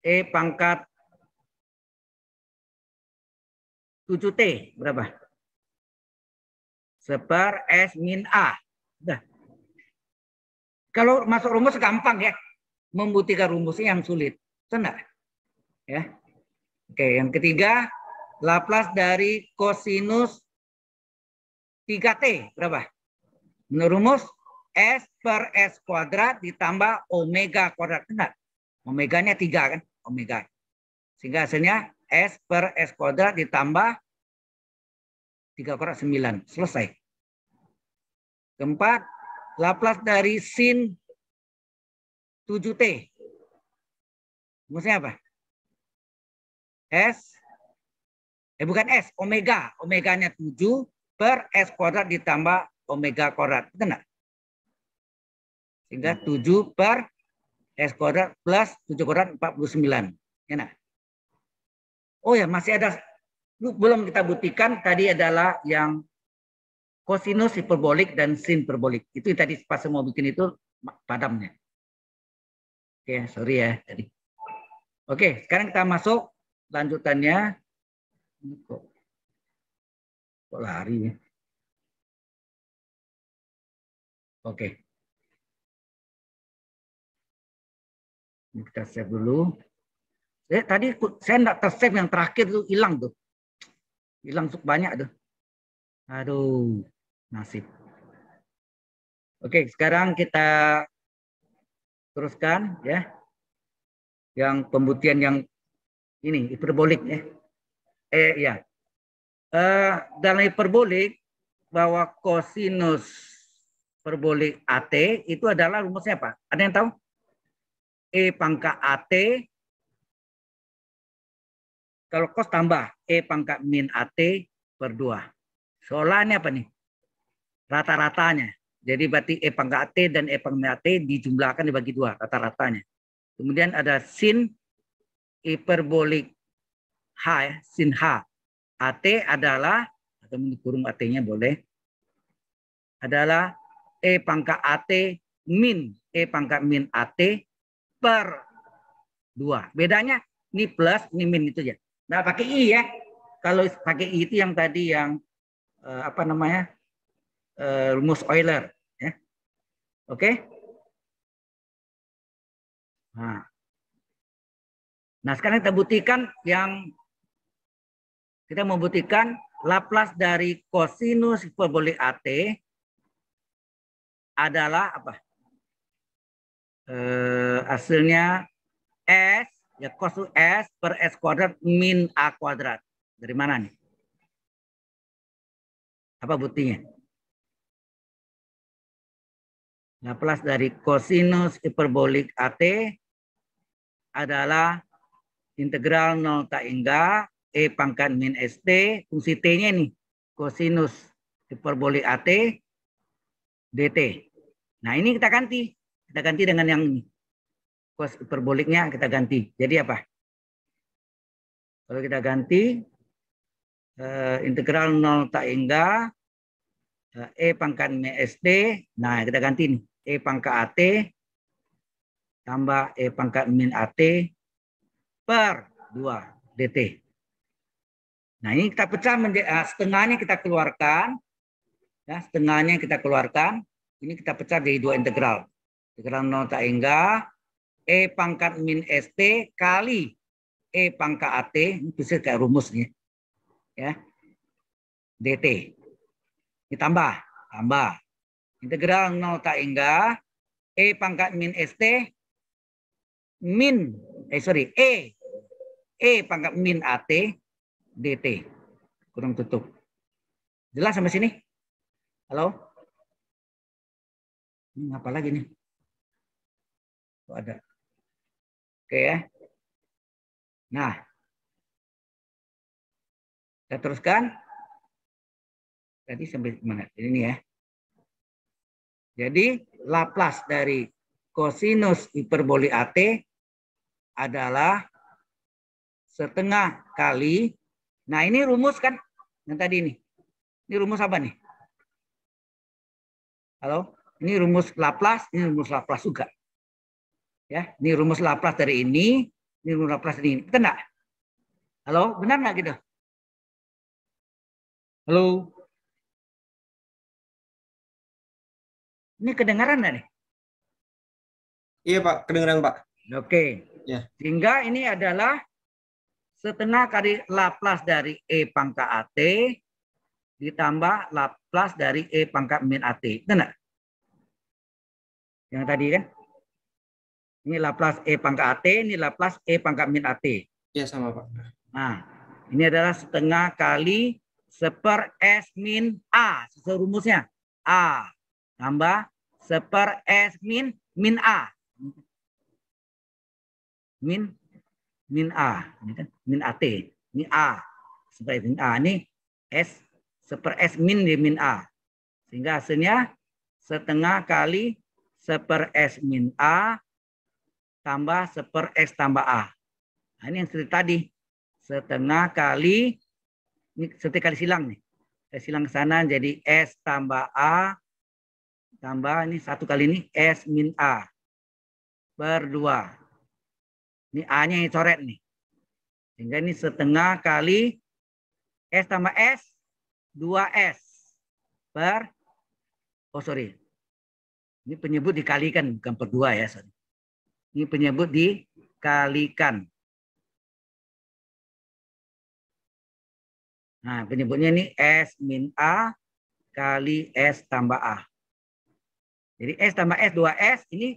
E pangkat 7T berapa? Sebar S min A. Nah. Kalau masuk rumus gampang ya. Membuktikan rumusnya yang sulit. Senar. Ya. Oke, yang ketiga. Laplas dari kosinus 3T. Berapa? Menurut rumus S per S kuadrat ditambah omega kuadrat. Benar? Omeganya 3 kan? omega. Sehingga hasilnya S per S kuadrat ditambah 3 kuadrat 9. Selesai. Keempat, Laplace dari sin 7T. Maksudnya apa? S, eh bukan S, omega. Omeganya 7 per S kuadrat ditambah omega kuadrat. Benar? Sehingga 7 per X kuadrat plus 7 kuadrat 49. Enak. Ya, oh ya, masih ada belum kita buktikan tadi adalah yang kosinus hiperbolik dan sin hiperbolik. Itu yang tadi pas mau bikin itu padamnya. Oke, sorry ya tadi. Oke, sekarang kita masuk lanjutannya. kok, kok lari ya? Oke. Ini kita save dulu. Eh, tadi saya enggak tersave yang terakhir itu hilang tuh. Hilang tuh banyak tuh. Aduh, nasib. Oke, sekarang kita teruskan ya. Yang pembuktian yang ini hiperbolik ya. Eh ya. Eh, dalam hiperbolik bahwa kosinus perbolik AT itu adalah rumusnya apa? Ada yang tahu? E pangkat AT. Kalau kos tambah E pangkat min AT per 2. Soalannya apa nih? Rata-ratanya. Jadi berarti E pangkat AT dan E pangkat min AT dijumlahkan dibagi dua rata-ratanya. Kemudian ada sin hiperbolik H, ya, sin H. AT adalah, atau kurung AT-nya boleh, adalah E pangkat AT min E pangkat min AT per 2. Bedanya ini plus, ini min itu ya. Nah, pakai i ya. Kalau pakai i itu yang tadi yang eh, apa namanya? Eh, rumus Euler ya. Oke? Okay? Nah. Nah, sekarang kita buktikan yang kita membuktikan buktikan Laplace dari kosinus hiperbolik AT adalah apa? eh, hasilnya S, ya cos S per S kuadrat min A kuadrat. Dari mana nih? Apa buktinya? nah plus dari kosinus hiperbolik AT adalah integral 0 tak hingga E pangkat min ST, fungsi T-nya nih, kosinus hiperbolik AT dt. Nah ini kita ganti. Kita ganti dengan yang ini. Cos hiperboliknya kita ganti. Jadi apa? Kalau kita ganti eh, integral 0 tak hingga eh, E pangkat st. Nah, kita ganti ini E pangkat AT tambah E pangkat min AT per 2 DT. Nah ini kita pecah eh, setengahnya kita keluarkan, ya, setengahnya kita keluarkan, ini kita pecah jadi dua integral. Diketahui nota taengga E pangkat min ST kali E pangkat AT. bisa kayak rumusnya nih. Ya. DT. Ditambah. Tambah. Integral 0 hingga E pangkat min ST min eh sorry E E pangkat min AT DT kurung tutup jelas sampai sini halo ini apa lagi nih itu ada. Oke ya. Nah. Kita teruskan. Tadi sampai mana? Ini ya. Jadi Laplace dari kosinus hiperboli AT adalah setengah kali. Nah ini rumus kan yang tadi ini. Ini rumus apa nih? Halo? Ini rumus Laplace, ini rumus Laplace juga. Ya, ini rumus Laplace dari ini, ini rumus Laplace dari ini. Benar Halo, benar nggak gitu? Halo? Ini kedengaran nggak nih? Iya Pak, kedengaran Pak. Oke. Ya. Sehingga ini adalah setengah kali Laplace dari E pangkat AT ditambah Laplace dari E pangkat min AT. Benar? Yang tadi kan? Ini Laplace E pangkat AT, ini Laplace E pangkat min AT. Iya sama Pak. Nah, ini adalah setengah kali seper S min A. Sesuai rumusnya. A tambah seper S min min A. Min min A. Ini kan Min AT. Ini A. Seper min A. Ini S seper S min di min A. Sehingga hasilnya setengah kali seper S min A tambah seper per X tambah A. Nah, ini yang seperti tadi. Setengah kali, ini setengah kali silang nih. Saya silang ke sana jadi S tambah A tambah ini satu kali ini S min A per 2. Ini A-nya yang coret nih. Sehingga ini setengah kali S tambah S dua s per, oh sorry, ini penyebut dikalikan bukan per 2 ya. Sorry. Ini penyebut dikalikan. Nah, penyebutnya ini S min A kali S tambah A. Jadi S tambah S 2S ini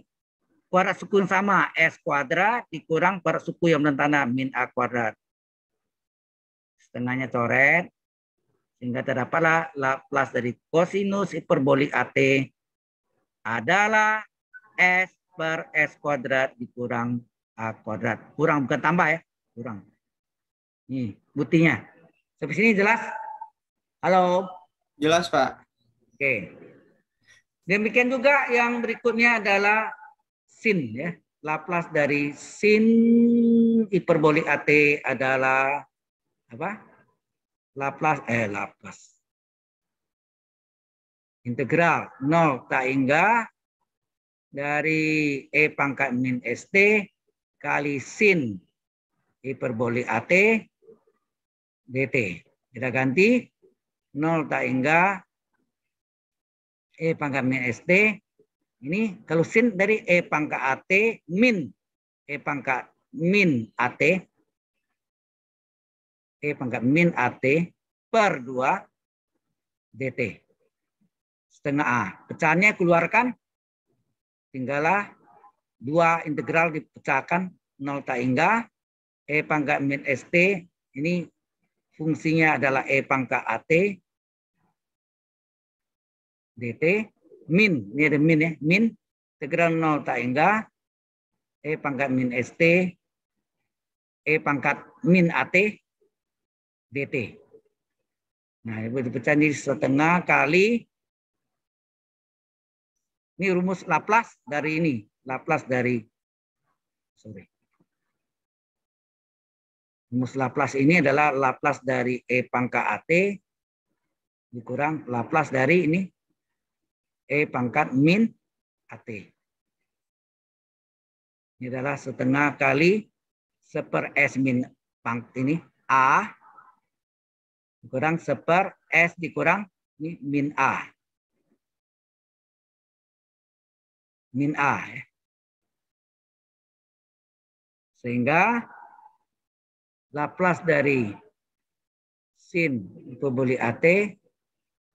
kuadrat sukun sama. S kuadrat dikurang kuadrat suku yang menentana, min A kuadrat. Setengahnya coret. Sehingga terdapatlah Laplace dari kosinus hiperbolik AT adalah S per S kuadrat dikurang A kuadrat. Kurang, bukan tambah ya. Kurang. Nih, buktinya. Sampai sini jelas? Halo? Jelas, Pak. Oke. Demikian juga yang berikutnya adalah sin ya. laplas dari sin hiperbolik AT adalah apa? laplas eh laplas Integral 0 tak hingga dari E pangkat min ST kali sin hiperbolik AT DT. Kita ganti 0 tak hingga E pangkat min ST. Ini kalau sin dari E pangkat AT min E pangkat min AT. E pangkat min AT per 2 DT. Setengah A. Pecahannya keluarkan tinggallah dua integral dipecahkan nol tak hingga E pangkat min ST ini fungsinya adalah E pangkat AT DT min ini ada min ya min integral nol tak hingga E pangkat min ST E pangkat min AT DT. Nah, itu pecah jadi setengah kali ini rumus Laplace dari ini, Laplace dari sorry. Rumus Laplace ini adalah Laplace dari E pangkat AT dikurang Laplace dari ini E pangkat min AT. Ini adalah setengah kali seper S min pangkat ini A dikurang seper S dikurang ini min A. min A. Ya. Sehingga Laplace dari sin hiperbolik AT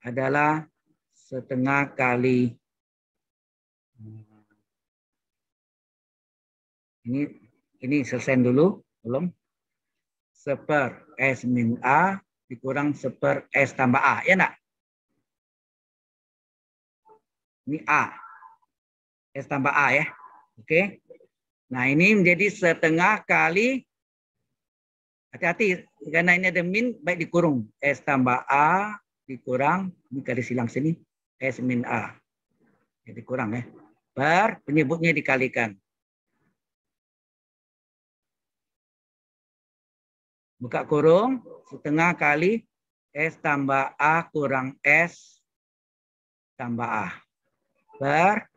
adalah setengah kali ini ini selesai dulu belum seper s min a dikurang seper s tambah a ya nak ini a S tambah A ya. Oke. Nah ini menjadi setengah kali, hati-hati karena ini ada min baik dikurung. S tambah A dikurang, ini kali silang sini, S min A. Jadi kurang ya. Bar penyebutnya dikalikan. Buka kurung, setengah kali S tambah A kurang S tambah A. Bar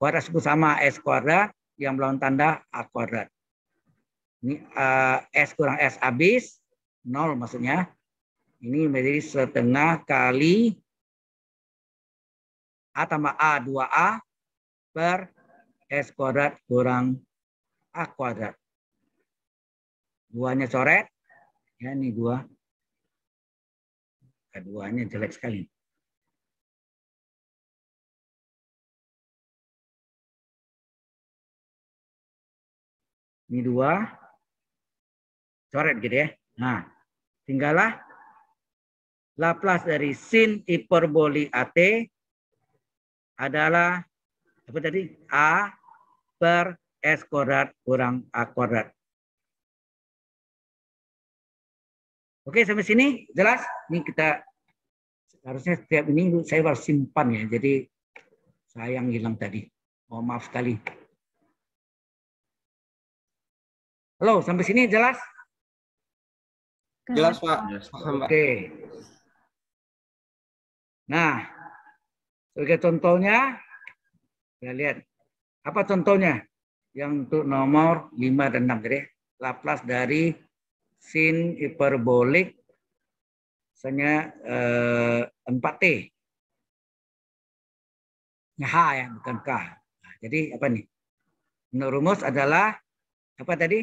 Kuadrat sebut sama S kuadrat yang melawan tanda A kuadrat. Ini uh, S kurang S habis, nol maksudnya. Ini menjadi setengah kali A tambah A 2A per S kuadrat kurang A kuadrat. Duanya coret. Ya, ini dua. Keduanya jelek sekali. Ini dua. Coret gitu ya. Nah, tinggallah Laplace dari sin hiperboli AT adalah apa tadi? A per S kuadrat kurang A kuadrat. Oke, sampai sini jelas? Ini kita harusnya setiap minggu saya harus simpan ya. Jadi sayang hilang tadi. oh maaf sekali. Halo, sampai sini jelas? Jelas, Pak. Oke. Okay. Nah, sebagai contohnya, kita lihat. Apa contohnya? Yang untuk nomor 5 dan 6 Jadi, Laplace dari sin hiperbolik misalnya eh, 4T. H ya, bukan K. Nah, jadi apa nih? Menurut rumus adalah apa tadi?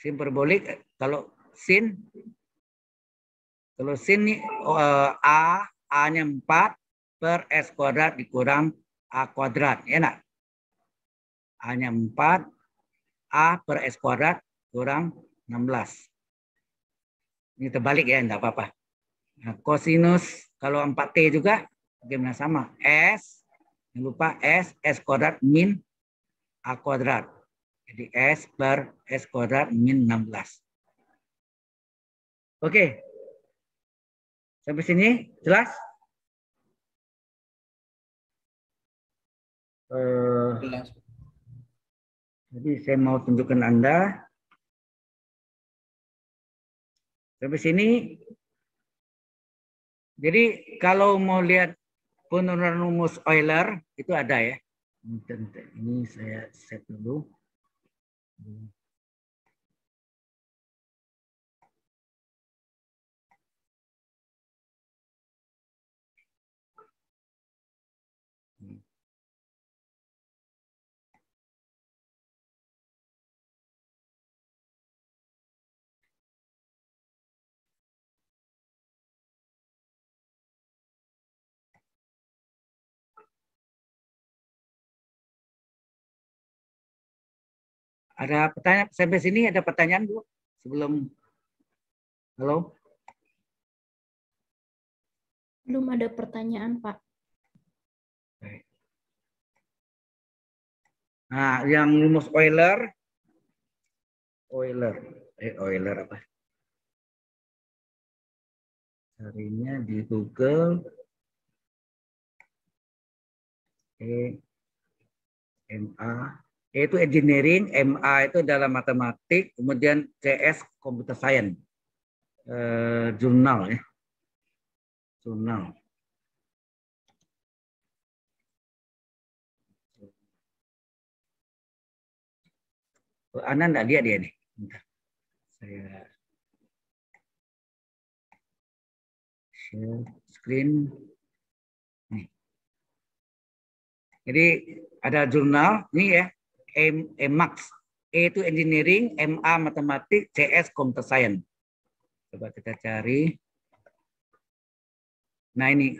Simperbolik eh, kalau sin kalau sin ini uh, oh, eh, A, A-nya 4 per S kuadrat dikurang A kuadrat. Ya enak nak? A-nya 4, A per S kuadrat kurang 16. Ini terbalik ya, enggak apa-apa. Nah, kosinus kalau 4T juga gimana sama. S, jangan lupa S, S kuadrat min A kuadrat. Jadi S per S kuadrat min 16. Oke. Sampai sini jelas? Eh, jelas. Jadi saya mau tunjukkan Anda. Sampai sini. Jadi kalau mau lihat penurunan rumus Euler itu ada ya. Ini saya set dulu. Mm-hmm. Ada pertanyaan sampai sini ada pertanyaan Bu sebelum Halo? Belum ada pertanyaan, Pak. Nah, yang rumus Euler Euler eh Euler apa? Carinya di Google Eh M A yaitu engineering, MA itu dalam matematik, kemudian CS computer science, eh, jurnal ya, jurnal. Oh, Anda enggak lihat dia nih. Bentar. Saya share screen. Nih. Jadi ada jurnal, ini ya, M, eh, E itu engineering, MA matematik, CS computer science. Coba kita cari. Nah ini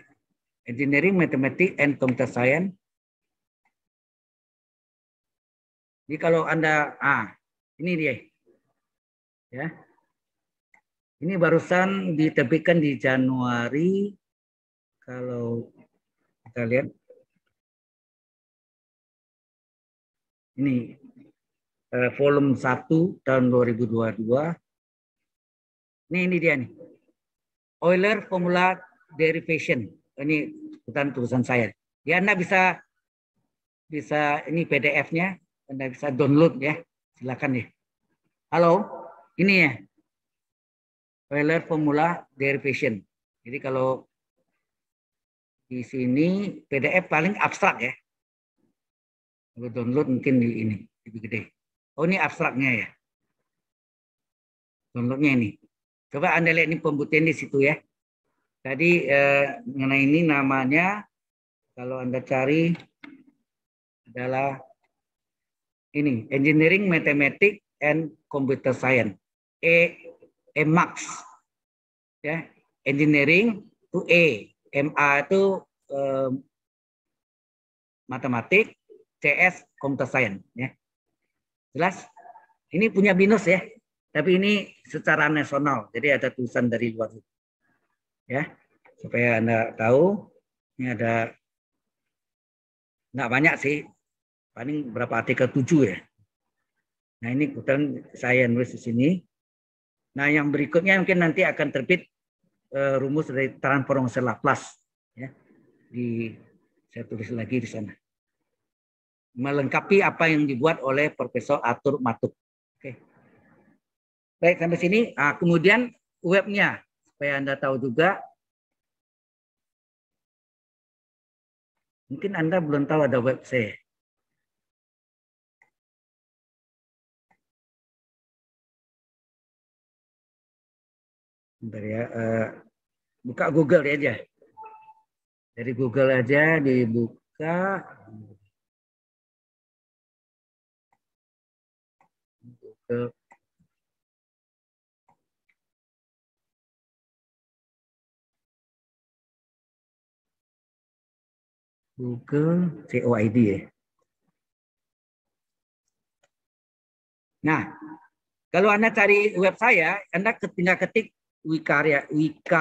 engineering, matematik, and computer science. Jadi kalau Anda, ah, ini dia. Ya. Ini barusan diterbitkan di Januari. Kalau kita lihat, ini eh, volume 1 tahun 2022. Ini ini dia nih. Euler formula derivation. Ini bukan tulisan saya. Ya Anda bisa bisa ini PDF-nya Anda bisa download ya. Silakan ya. Halo, ini ya. Euler formula derivation. Jadi kalau di sini PDF paling abstrak ya kalau download mungkin di ini, lebih gede. Oh ini abstraknya ya. Downloadnya ini. Coba Anda lihat ini pembuktian di situ ya. Tadi eh, mengenai ini namanya, kalau Anda cari adalah ini, Engineering Mathematics and Computer Science. E, e Max. Ya, Engineering to E. MA itu eh, matematik, CS Computer Science. Ya. Jelas? Ini punya BINUS ya, tapi ini secara nasional, jadi ada tulisan dari luar. Ya, supaya Anda tahu, ini ada nggak banyak sih, paling berapa artikel tujuh ya. Nah ini kebetulan saya nulis di sini. Nah yang berikutnya mungkin nanti akan terbit uh, rumus dari transformasi Laplace. Ya. Di, saya tulis lagi di sana melengkapi apa yang dibuat oleh Profesor Atur Matuk. Oke. Baik, sampai sini. Nah, kemudian webnya, supaya Anda tahu juga. Mungkin Anda belum tahu ada web saya. Bentar ya, uh, buka Google ya aja. Dari Google aja dibuka. ke gitu. Google COID ya. Nah, kalau Anda cari web saya, Anda tinggal ketik Wikaria, Wika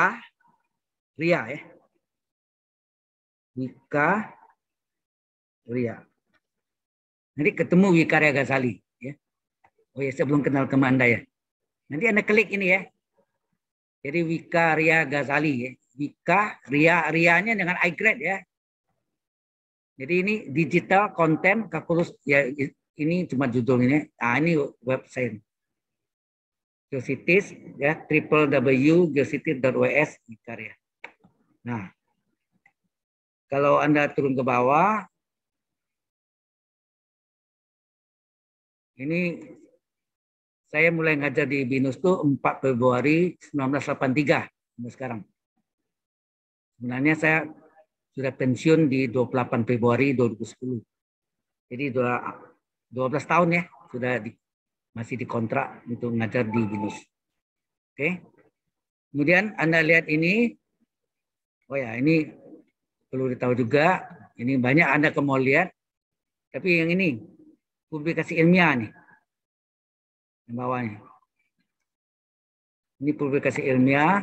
Ria ya. Wika Ria. Nanti ketemu Wikaria Gasali. Oh ya, saya belum kenal sama Anda ya. Nanti Anda klik ini ya. Jadi Wika Ria Ghazali ya. Wika Ria Rianya dengan iGrade ya. Jadi ini digital content kalkulus ya ini cuma judul ini. Ah ini website. Geocities ya www.geocities.ws Wika Ria. Nah, kalau Anda turun ke bawah, ini saya mulai ngajar di BINUS itu 4 Februari 1983 sampai sekarang. Sebenarnya saya sudah pensiun di 28 Februari 2010. Jadi 12 tahun ya sudah di, masih dikontrak untuk ngajar di BINUS. Oke. Kemudian Anda lihat ini. Oh ya, ini perlu ditahu juga. Ini banyak Anda kemau lihat. Tapi yang ini, publikasi ilmiah nih yang bawahnya. Ini publikasi ilmiah.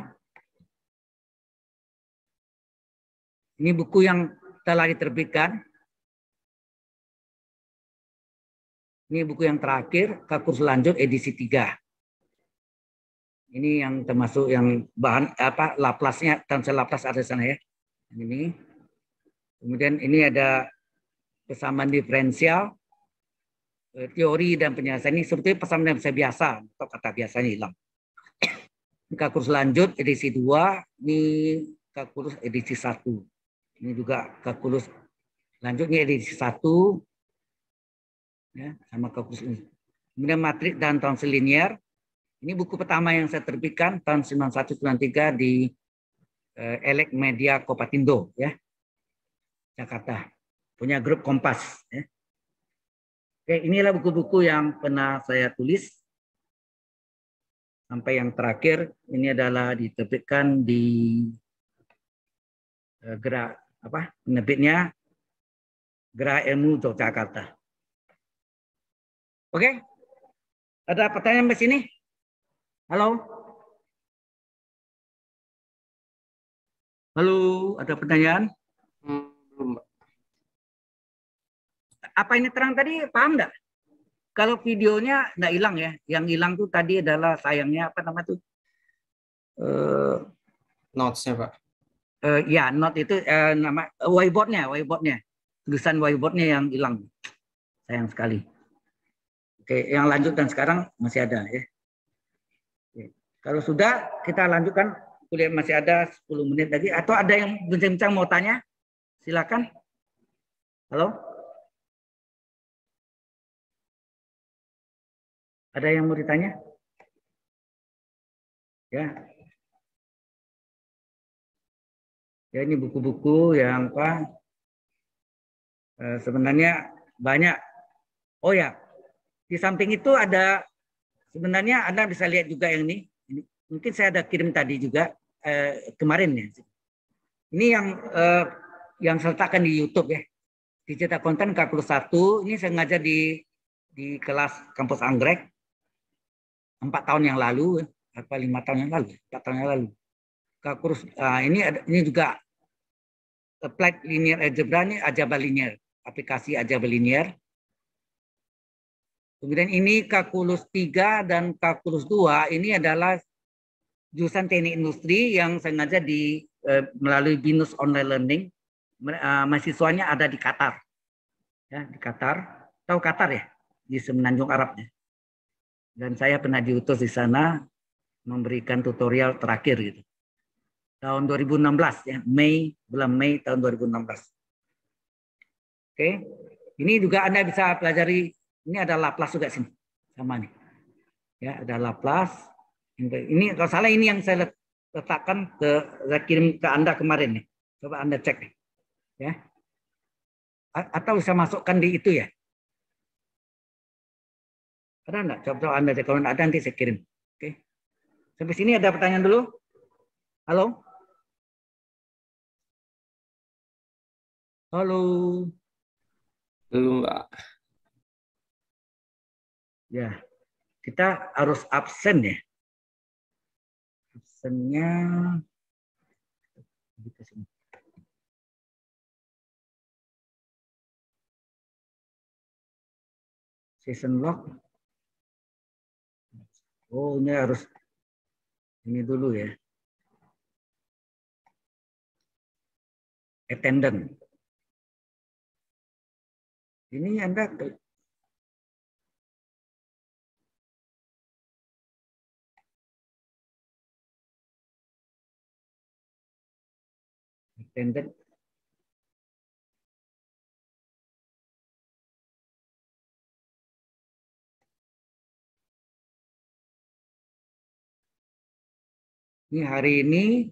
Ini buku yang telah diterbitkan. Ini buku yang terakhir, Kakus Lanjut edisi 3. Ini yang termasuk yang bahan apa laplasnya, tansel laplas ada sana ya. Ini. Kemudian ini ada kesamaan diferensial teori dan penyelesaian ini sebetulnya pesan yang saya biasa atau kata biasanya hilang. kurs lanjut edisi 2, ini kurs edisi 1. Ini juga kurs lanjutnya edisi 1 ya, sama kurs ini. Kemudian matrik dan tonsil linear. Ini buku pertama yang saya terbitkan tahun 1993 di uh, Elek Media Kopatindo ya. Jakarta. Punya grup Kompas ya. Oke, inilah buku-buku yang pernah saya tulis. Sampai yang terakhir, ini adalah diterbitkan di eh, gerak apa penerbitnya Gerak Ilmu Yogyakarta. Oke, ada pertanyaan di sini? Halo? Halo, ada pertanyaan? Hmm, belum, Pak apa ini terang tadi paham nggak? Kalau videonya nggak hilang ya, yang hilang tuh tadi adalah sayangnya apa nama tuh? Uh, Notesnya pak. Uh, ya not itu uh, nama uh, whiteboardnya, whiteboardnya, tulisan whiteboardnya yang hilang. Sayang sekali. Oke, yang lanjut lanjutkan sekarang masih ada ya. Okay. Kalau sudah kita lanjutkan kuliah masih ada 10 menit lagi atau ada yang bincang-bincang mau tanya? Silakan. Halo? Ada yang mau ditanya? Ya. Ya ini buku-buku yang apa? Eh, sebenarnya banyak. Oh ya, di samping itu ada sebenarnya Anda bisa lihat juga yang ini. ini mungkin saya ada kirim tadi juga eh, kemarin ya. Ini yang eh, yang saya letakkan di YouTube ya. Digital Content K41 ini sengaja di di kelas kampus Anggrek empat tahun yang lalu apa lima tahun yang lalu empat tahun yang lalu kurs uh, ah, ini ada, ini juga applied eh, linear algebra ini aljabar linear aplikasi aljabar linear kemudian ini kalkulus 3 dan kalkulus 2 ini adalah jurusan teknik industri yang sengaja di uh, melalui binus online learning uh, mahasiswanya ada di Qatar ya di Qatar tahu Qatar ya di semenanjung Arabnya dan saya pernah diutus di sana memberikan tutorial terakhir gitu. Tahun 2016 ya, Mei, bulan Mei tahun 2016. Oke. Okay. Ini juga Anda bisa pelajari, ini ada Laplace juga sini. Sama nih. Ya, ada Laplace. Ini kalau salah ini yang saya letakkan ke saya kirim ke Anda kemarin nih. Coba Anda cek nih. Ya. A atau bisa masukkan di itu ya. Ada enggak? Coba ambil Kalau enggak ada nanti saya kirim. Oke. Sampai sini ada pertanyaan dulu? Halo? Halo. Belum, Pak. Ya. Kita harus absen ya. Absennya season lock Oh, ini harus ini dulu ya. Attendant. Ini Anda attendant Ini hari ini,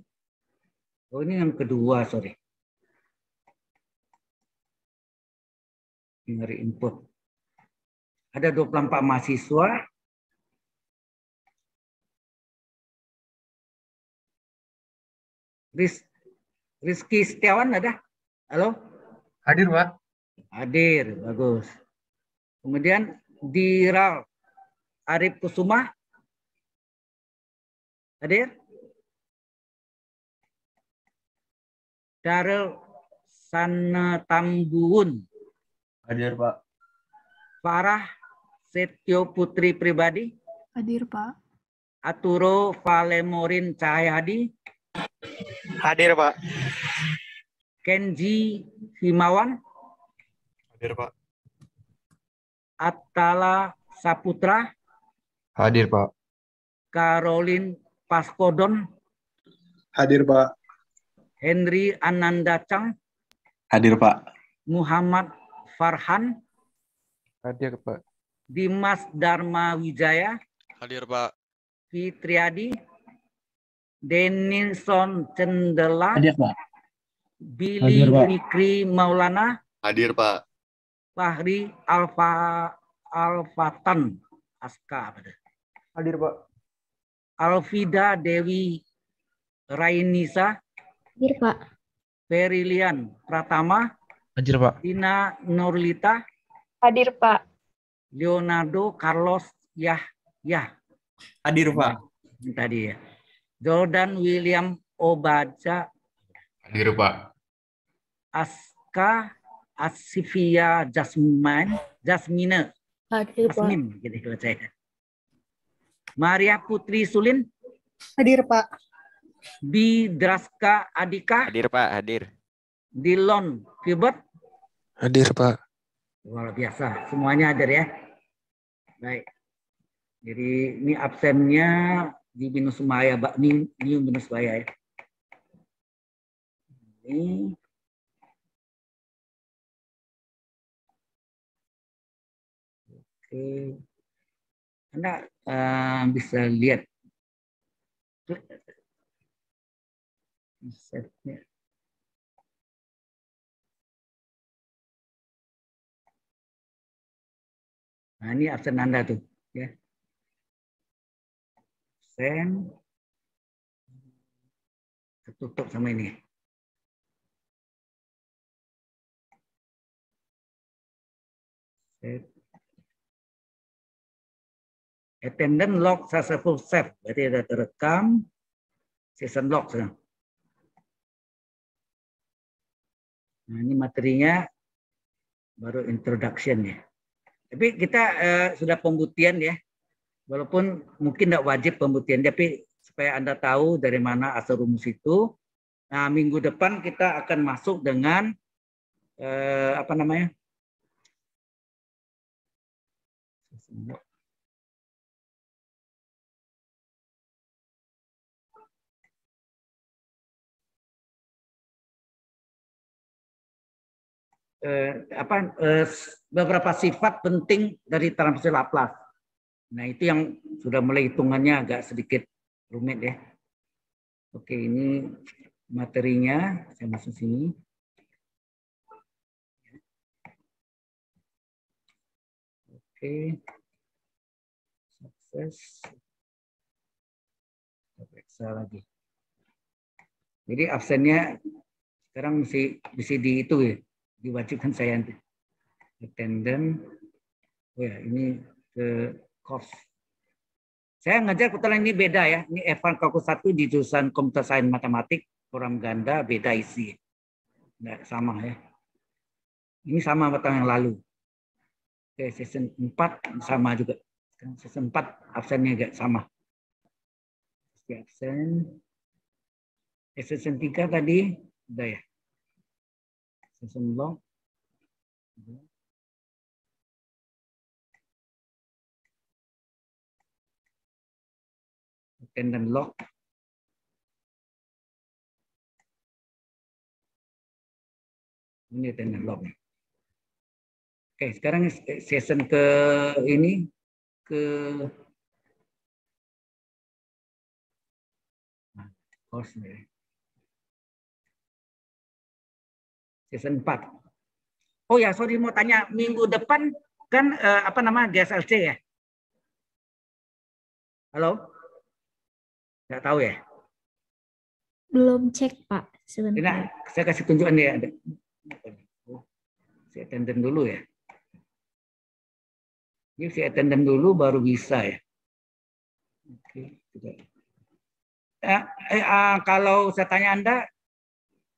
oh ini yang kedua, sorry. Ini hari input. Ada 24 mahasiswa. Riz, Rizky Setiawan ada? Halo? Hadir, Pak. Hadir, bagus. Kemudian Diral Arif Kusuma. Hadir? Darul Sanetambuun. Hadir, Pak. Farah Setio Putri Pribadi. Hadir, Pak. Aturo Valemorin Cahyadi. Hadir, Pak. Kenji Himawan. Hadir, Pak. Atala Saputra. Hadir, Pak. Karolin Paskodon. Hadir, Pak. Henry Ananda Chang. Hadir, Pak. Muhammad Farhan. Hadir, Pak. Dimas Dharma Wijaya. Hadir, Pak. Fitriadi. Deninson Cendela. Hadir, Pak. Billy Hadir, Maulana. Hadir, Pak. Fahri Alfa Alfatan Aska. Hadir, Pak. Alvida Dewi Rainisa. Hadir, Pak. Ferilian Pratama. Hadir, Pak. Dina Nurlita. Hadir, Pak. Leonardo Carlos Yah Yah. Hadir, Pak. Tadi ya. Jordan William Obaja. Hadir, Pak. Aska Asifia Jasmine Jasmine. Hadir, Pak. Jasmine, gitu, ya. Maria Putri Sulin. Hadir, Pak. Di Draska Adika. Hadir Pak, hadir. Dilon kibet Hadir Pak. Luar biasa, semuanya hadir ya. Baik. Jadi ini absennya di minus Maya, Pak. New, ini minus Maya ya. Ini Oke. Anda uh, bisa lihat Set here. Nah, ini absen Anda tuh, ya. Sen ketutup sama ini. Set. Attendant log successful set. Berarti ada terekam season log. sekarang. Nah, ini materinya baru introduction ya. Tapi kita uh, sudah pembuktian ya. Walaupun mungkin tidak wajib pembuktian, tapi supaya Anda tahu dari mana asal rumus itu. Nah, minggu depan kita akan masuk dengan uh, apa namanya? eh, apa eh, beberapa sifat penting dari transaksi Laplace. Nah itu yang sudah mulai hitungannya agak sedikit rumit ya. Oke ini materinya saya masuk sini. Oke, sukses. periksa lagi. Jadi absennya sekarang mesti bisa di itu ya diwajibkan saya attendant. Oh ya, ini ke course. Saya ngajar kebetulan ini beda ya. Ini Evan Kalkus 1 di jurusan Komputer Sains Matematik, program ganda, beda isi. Nggak sama ya. Ini sama tahun yang lalu. Oke, season 4 sama juga. Season 4 absennya agak sama. Absen. Eh, season 3 tadi, udah ya. Bismillah. Open dan lock. Ini open dan lock. Oke, sekarang eh, season ke ini ke nah, course nih. Season 4. Oh ya, sorry mau tanya minggu depan kan eh, apa nama GSLC ya? Halo? Nggak tahu ya? Belum cek, Pak. Sebentar. Nah, saya kasih tunjukan ya. Saya attendant dulu ya. Ini saya attendant dulu baru bisa ya. Oke, tidak. eh, eh, ah, kalau saya tanya Anda,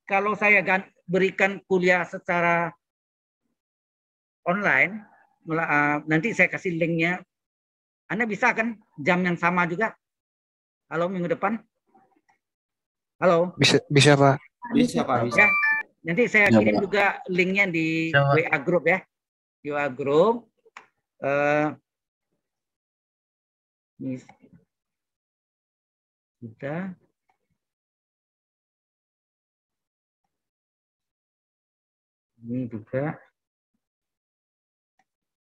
kalau saya ganti, berikan kuliah secara online, ah, nanti saya kasih linknya. Anda bisa kan jam yang sama juga? Halo minggu depan? Halo. Bisa, bisa Pak. Bisa Pak. Ya, bisa. nanti saya ya, kirim ya, juga linknya di ya, WA group ya, di WA group. Uh, kita ini juga.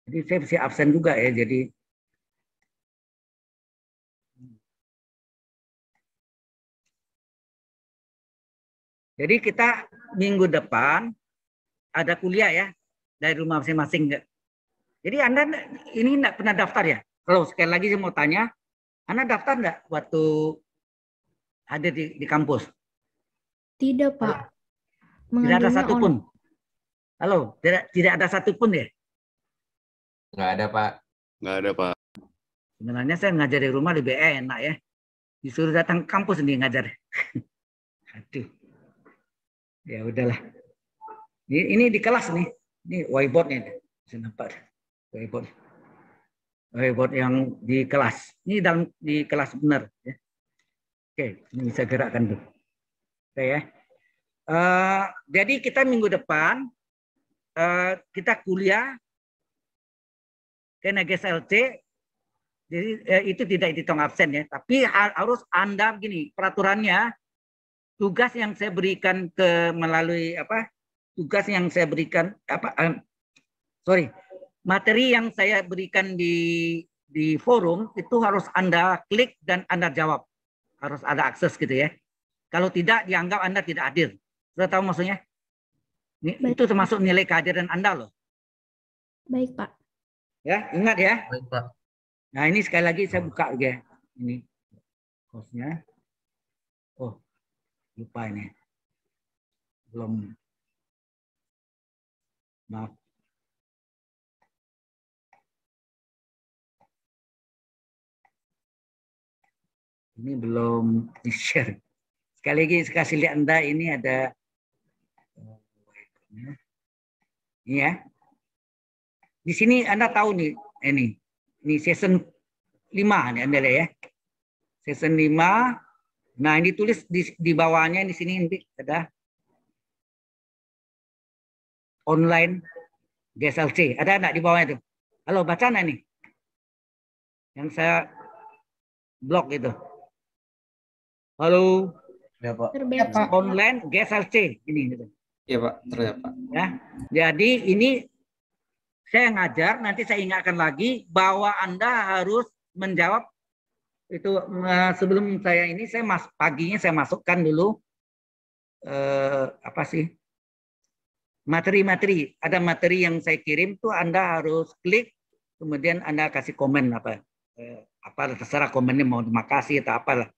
Jadi saya bisa absen juga ya, jadi Jadi kita minggu depan ada kuliah ya dari rumah masing-masing. Jadi Anda ini enggak pernah daftar ya? Kalau sekali lagi saya mau tanya, Anda daftar enggak waktu hadir di, di kampus? Tidak, Pak. Tidak ada satupun. Halo, tidak tidak ada satupun ya? Enggak ada Pak. Enggak ada Pak. Sebenarnya saya ngajar di rumah lebih enak ya. Disuruh datang kampus nih ngajar. Aduh. Ya udahlah. Ini, ini di kelas nih. Ini whiteboardnya. Bisa nampak. Whiteboard. Whiteboard yang di kelas. Ini dalam di kelas benar. Ya. Oke, ini bisa gerakkan tuh. Oke ya. Uh, jadi kita minggu depan Eh, kita kuliah kena GSLC jadi eh, itu tidak dihitung absen ya tapi harus anda gini peraturannya tugas yang saya berikan ke melalui apa tugas yang saya berikan apa um, sorry materi yang saya berikan di di forum itu harus anda klik dan anda jawab harus ada akses gitu ya kalau tidak dianggap anda tidak hadir sudah tahu maksudnya Baik. Itu termasuk nilai kehadiran Anda loh. Baik, Pak. Ya, ingat ya. Baik, Pak. Nah, ini sekali lagi saya buka ya. Ini kosnya. Oh, lupa ini. Belum. Maaf. Ini belum di-share. Sekali lagi, saya kasih lihat Anda, ini ada ya di sini anda tahu nih ini eh, ini season 5 nih anda lihat ya season 5 nah ini tulis di, di bawahnya di sini nanti ada online GSLC ada enggak di bawahnya itu halo baca enggak nih yang saya blog itu halo ya, Pak. online GSLC ini gitu Iya Pak, terlihat ya, Pak. Ya, jadi ini saya ngajar, nanti saya ingatkan lagi bahwa Anda harus menjawab itu eh, sebelum saya ini saya mas paginya saya masukkan dulu eh, apa sih materi-materi ada materi yang saya kirim tuh Anda harus klik kemudian Anda kasih komen apa eh, apa terserah komennya mau terima kasih atau apalah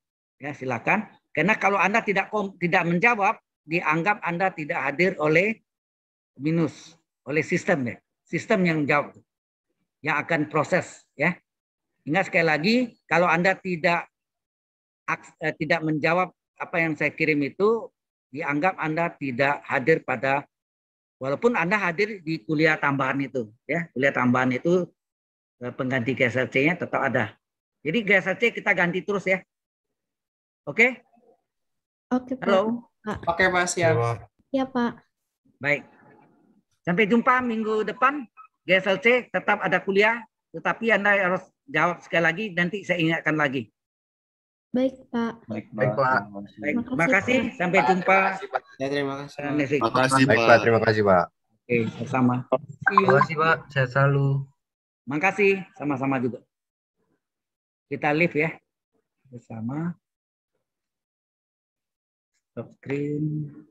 ya silakan karena kalau Anda tidak tidak menjawab dianggap Anda tidak hadir oleh minus, oleh sistem ya. Sistem yang jawab, yang akan proses ya. Ingat sekali lagi, kalau Anda tidak eh, tidak menjawab apa yang saya kirim itu, dianggap Anda tidak hadir pada walaupun Anda hadir di kuliah tambahan itu ya. Kuliah tambahan itu eh, pengganti GSC nya tetap ada. Jadi GSC kita ganti terus ya. Oke? Okay? Oke. Okay, Halo. Oke, ya. iya, Pak, siap. Iya, Pak. Baik. Sampai jumpa minggu depan. GSLC tetap ada kuliah, tetapi Anda harus jawab sekali lagi, nanti saya ingatkan lagi. Baik, Pak. Baik, Pak. Baik, Terima kasih. Sampai jumpa. terima kasih. Pak. Ya, terima kasih, Pak. Terima kasih, Pak. Oke, sama. Terima kasih, Pak. Saya selalu. Terima kasih. Sama-sama juga. Kita live ya. Bersama. of green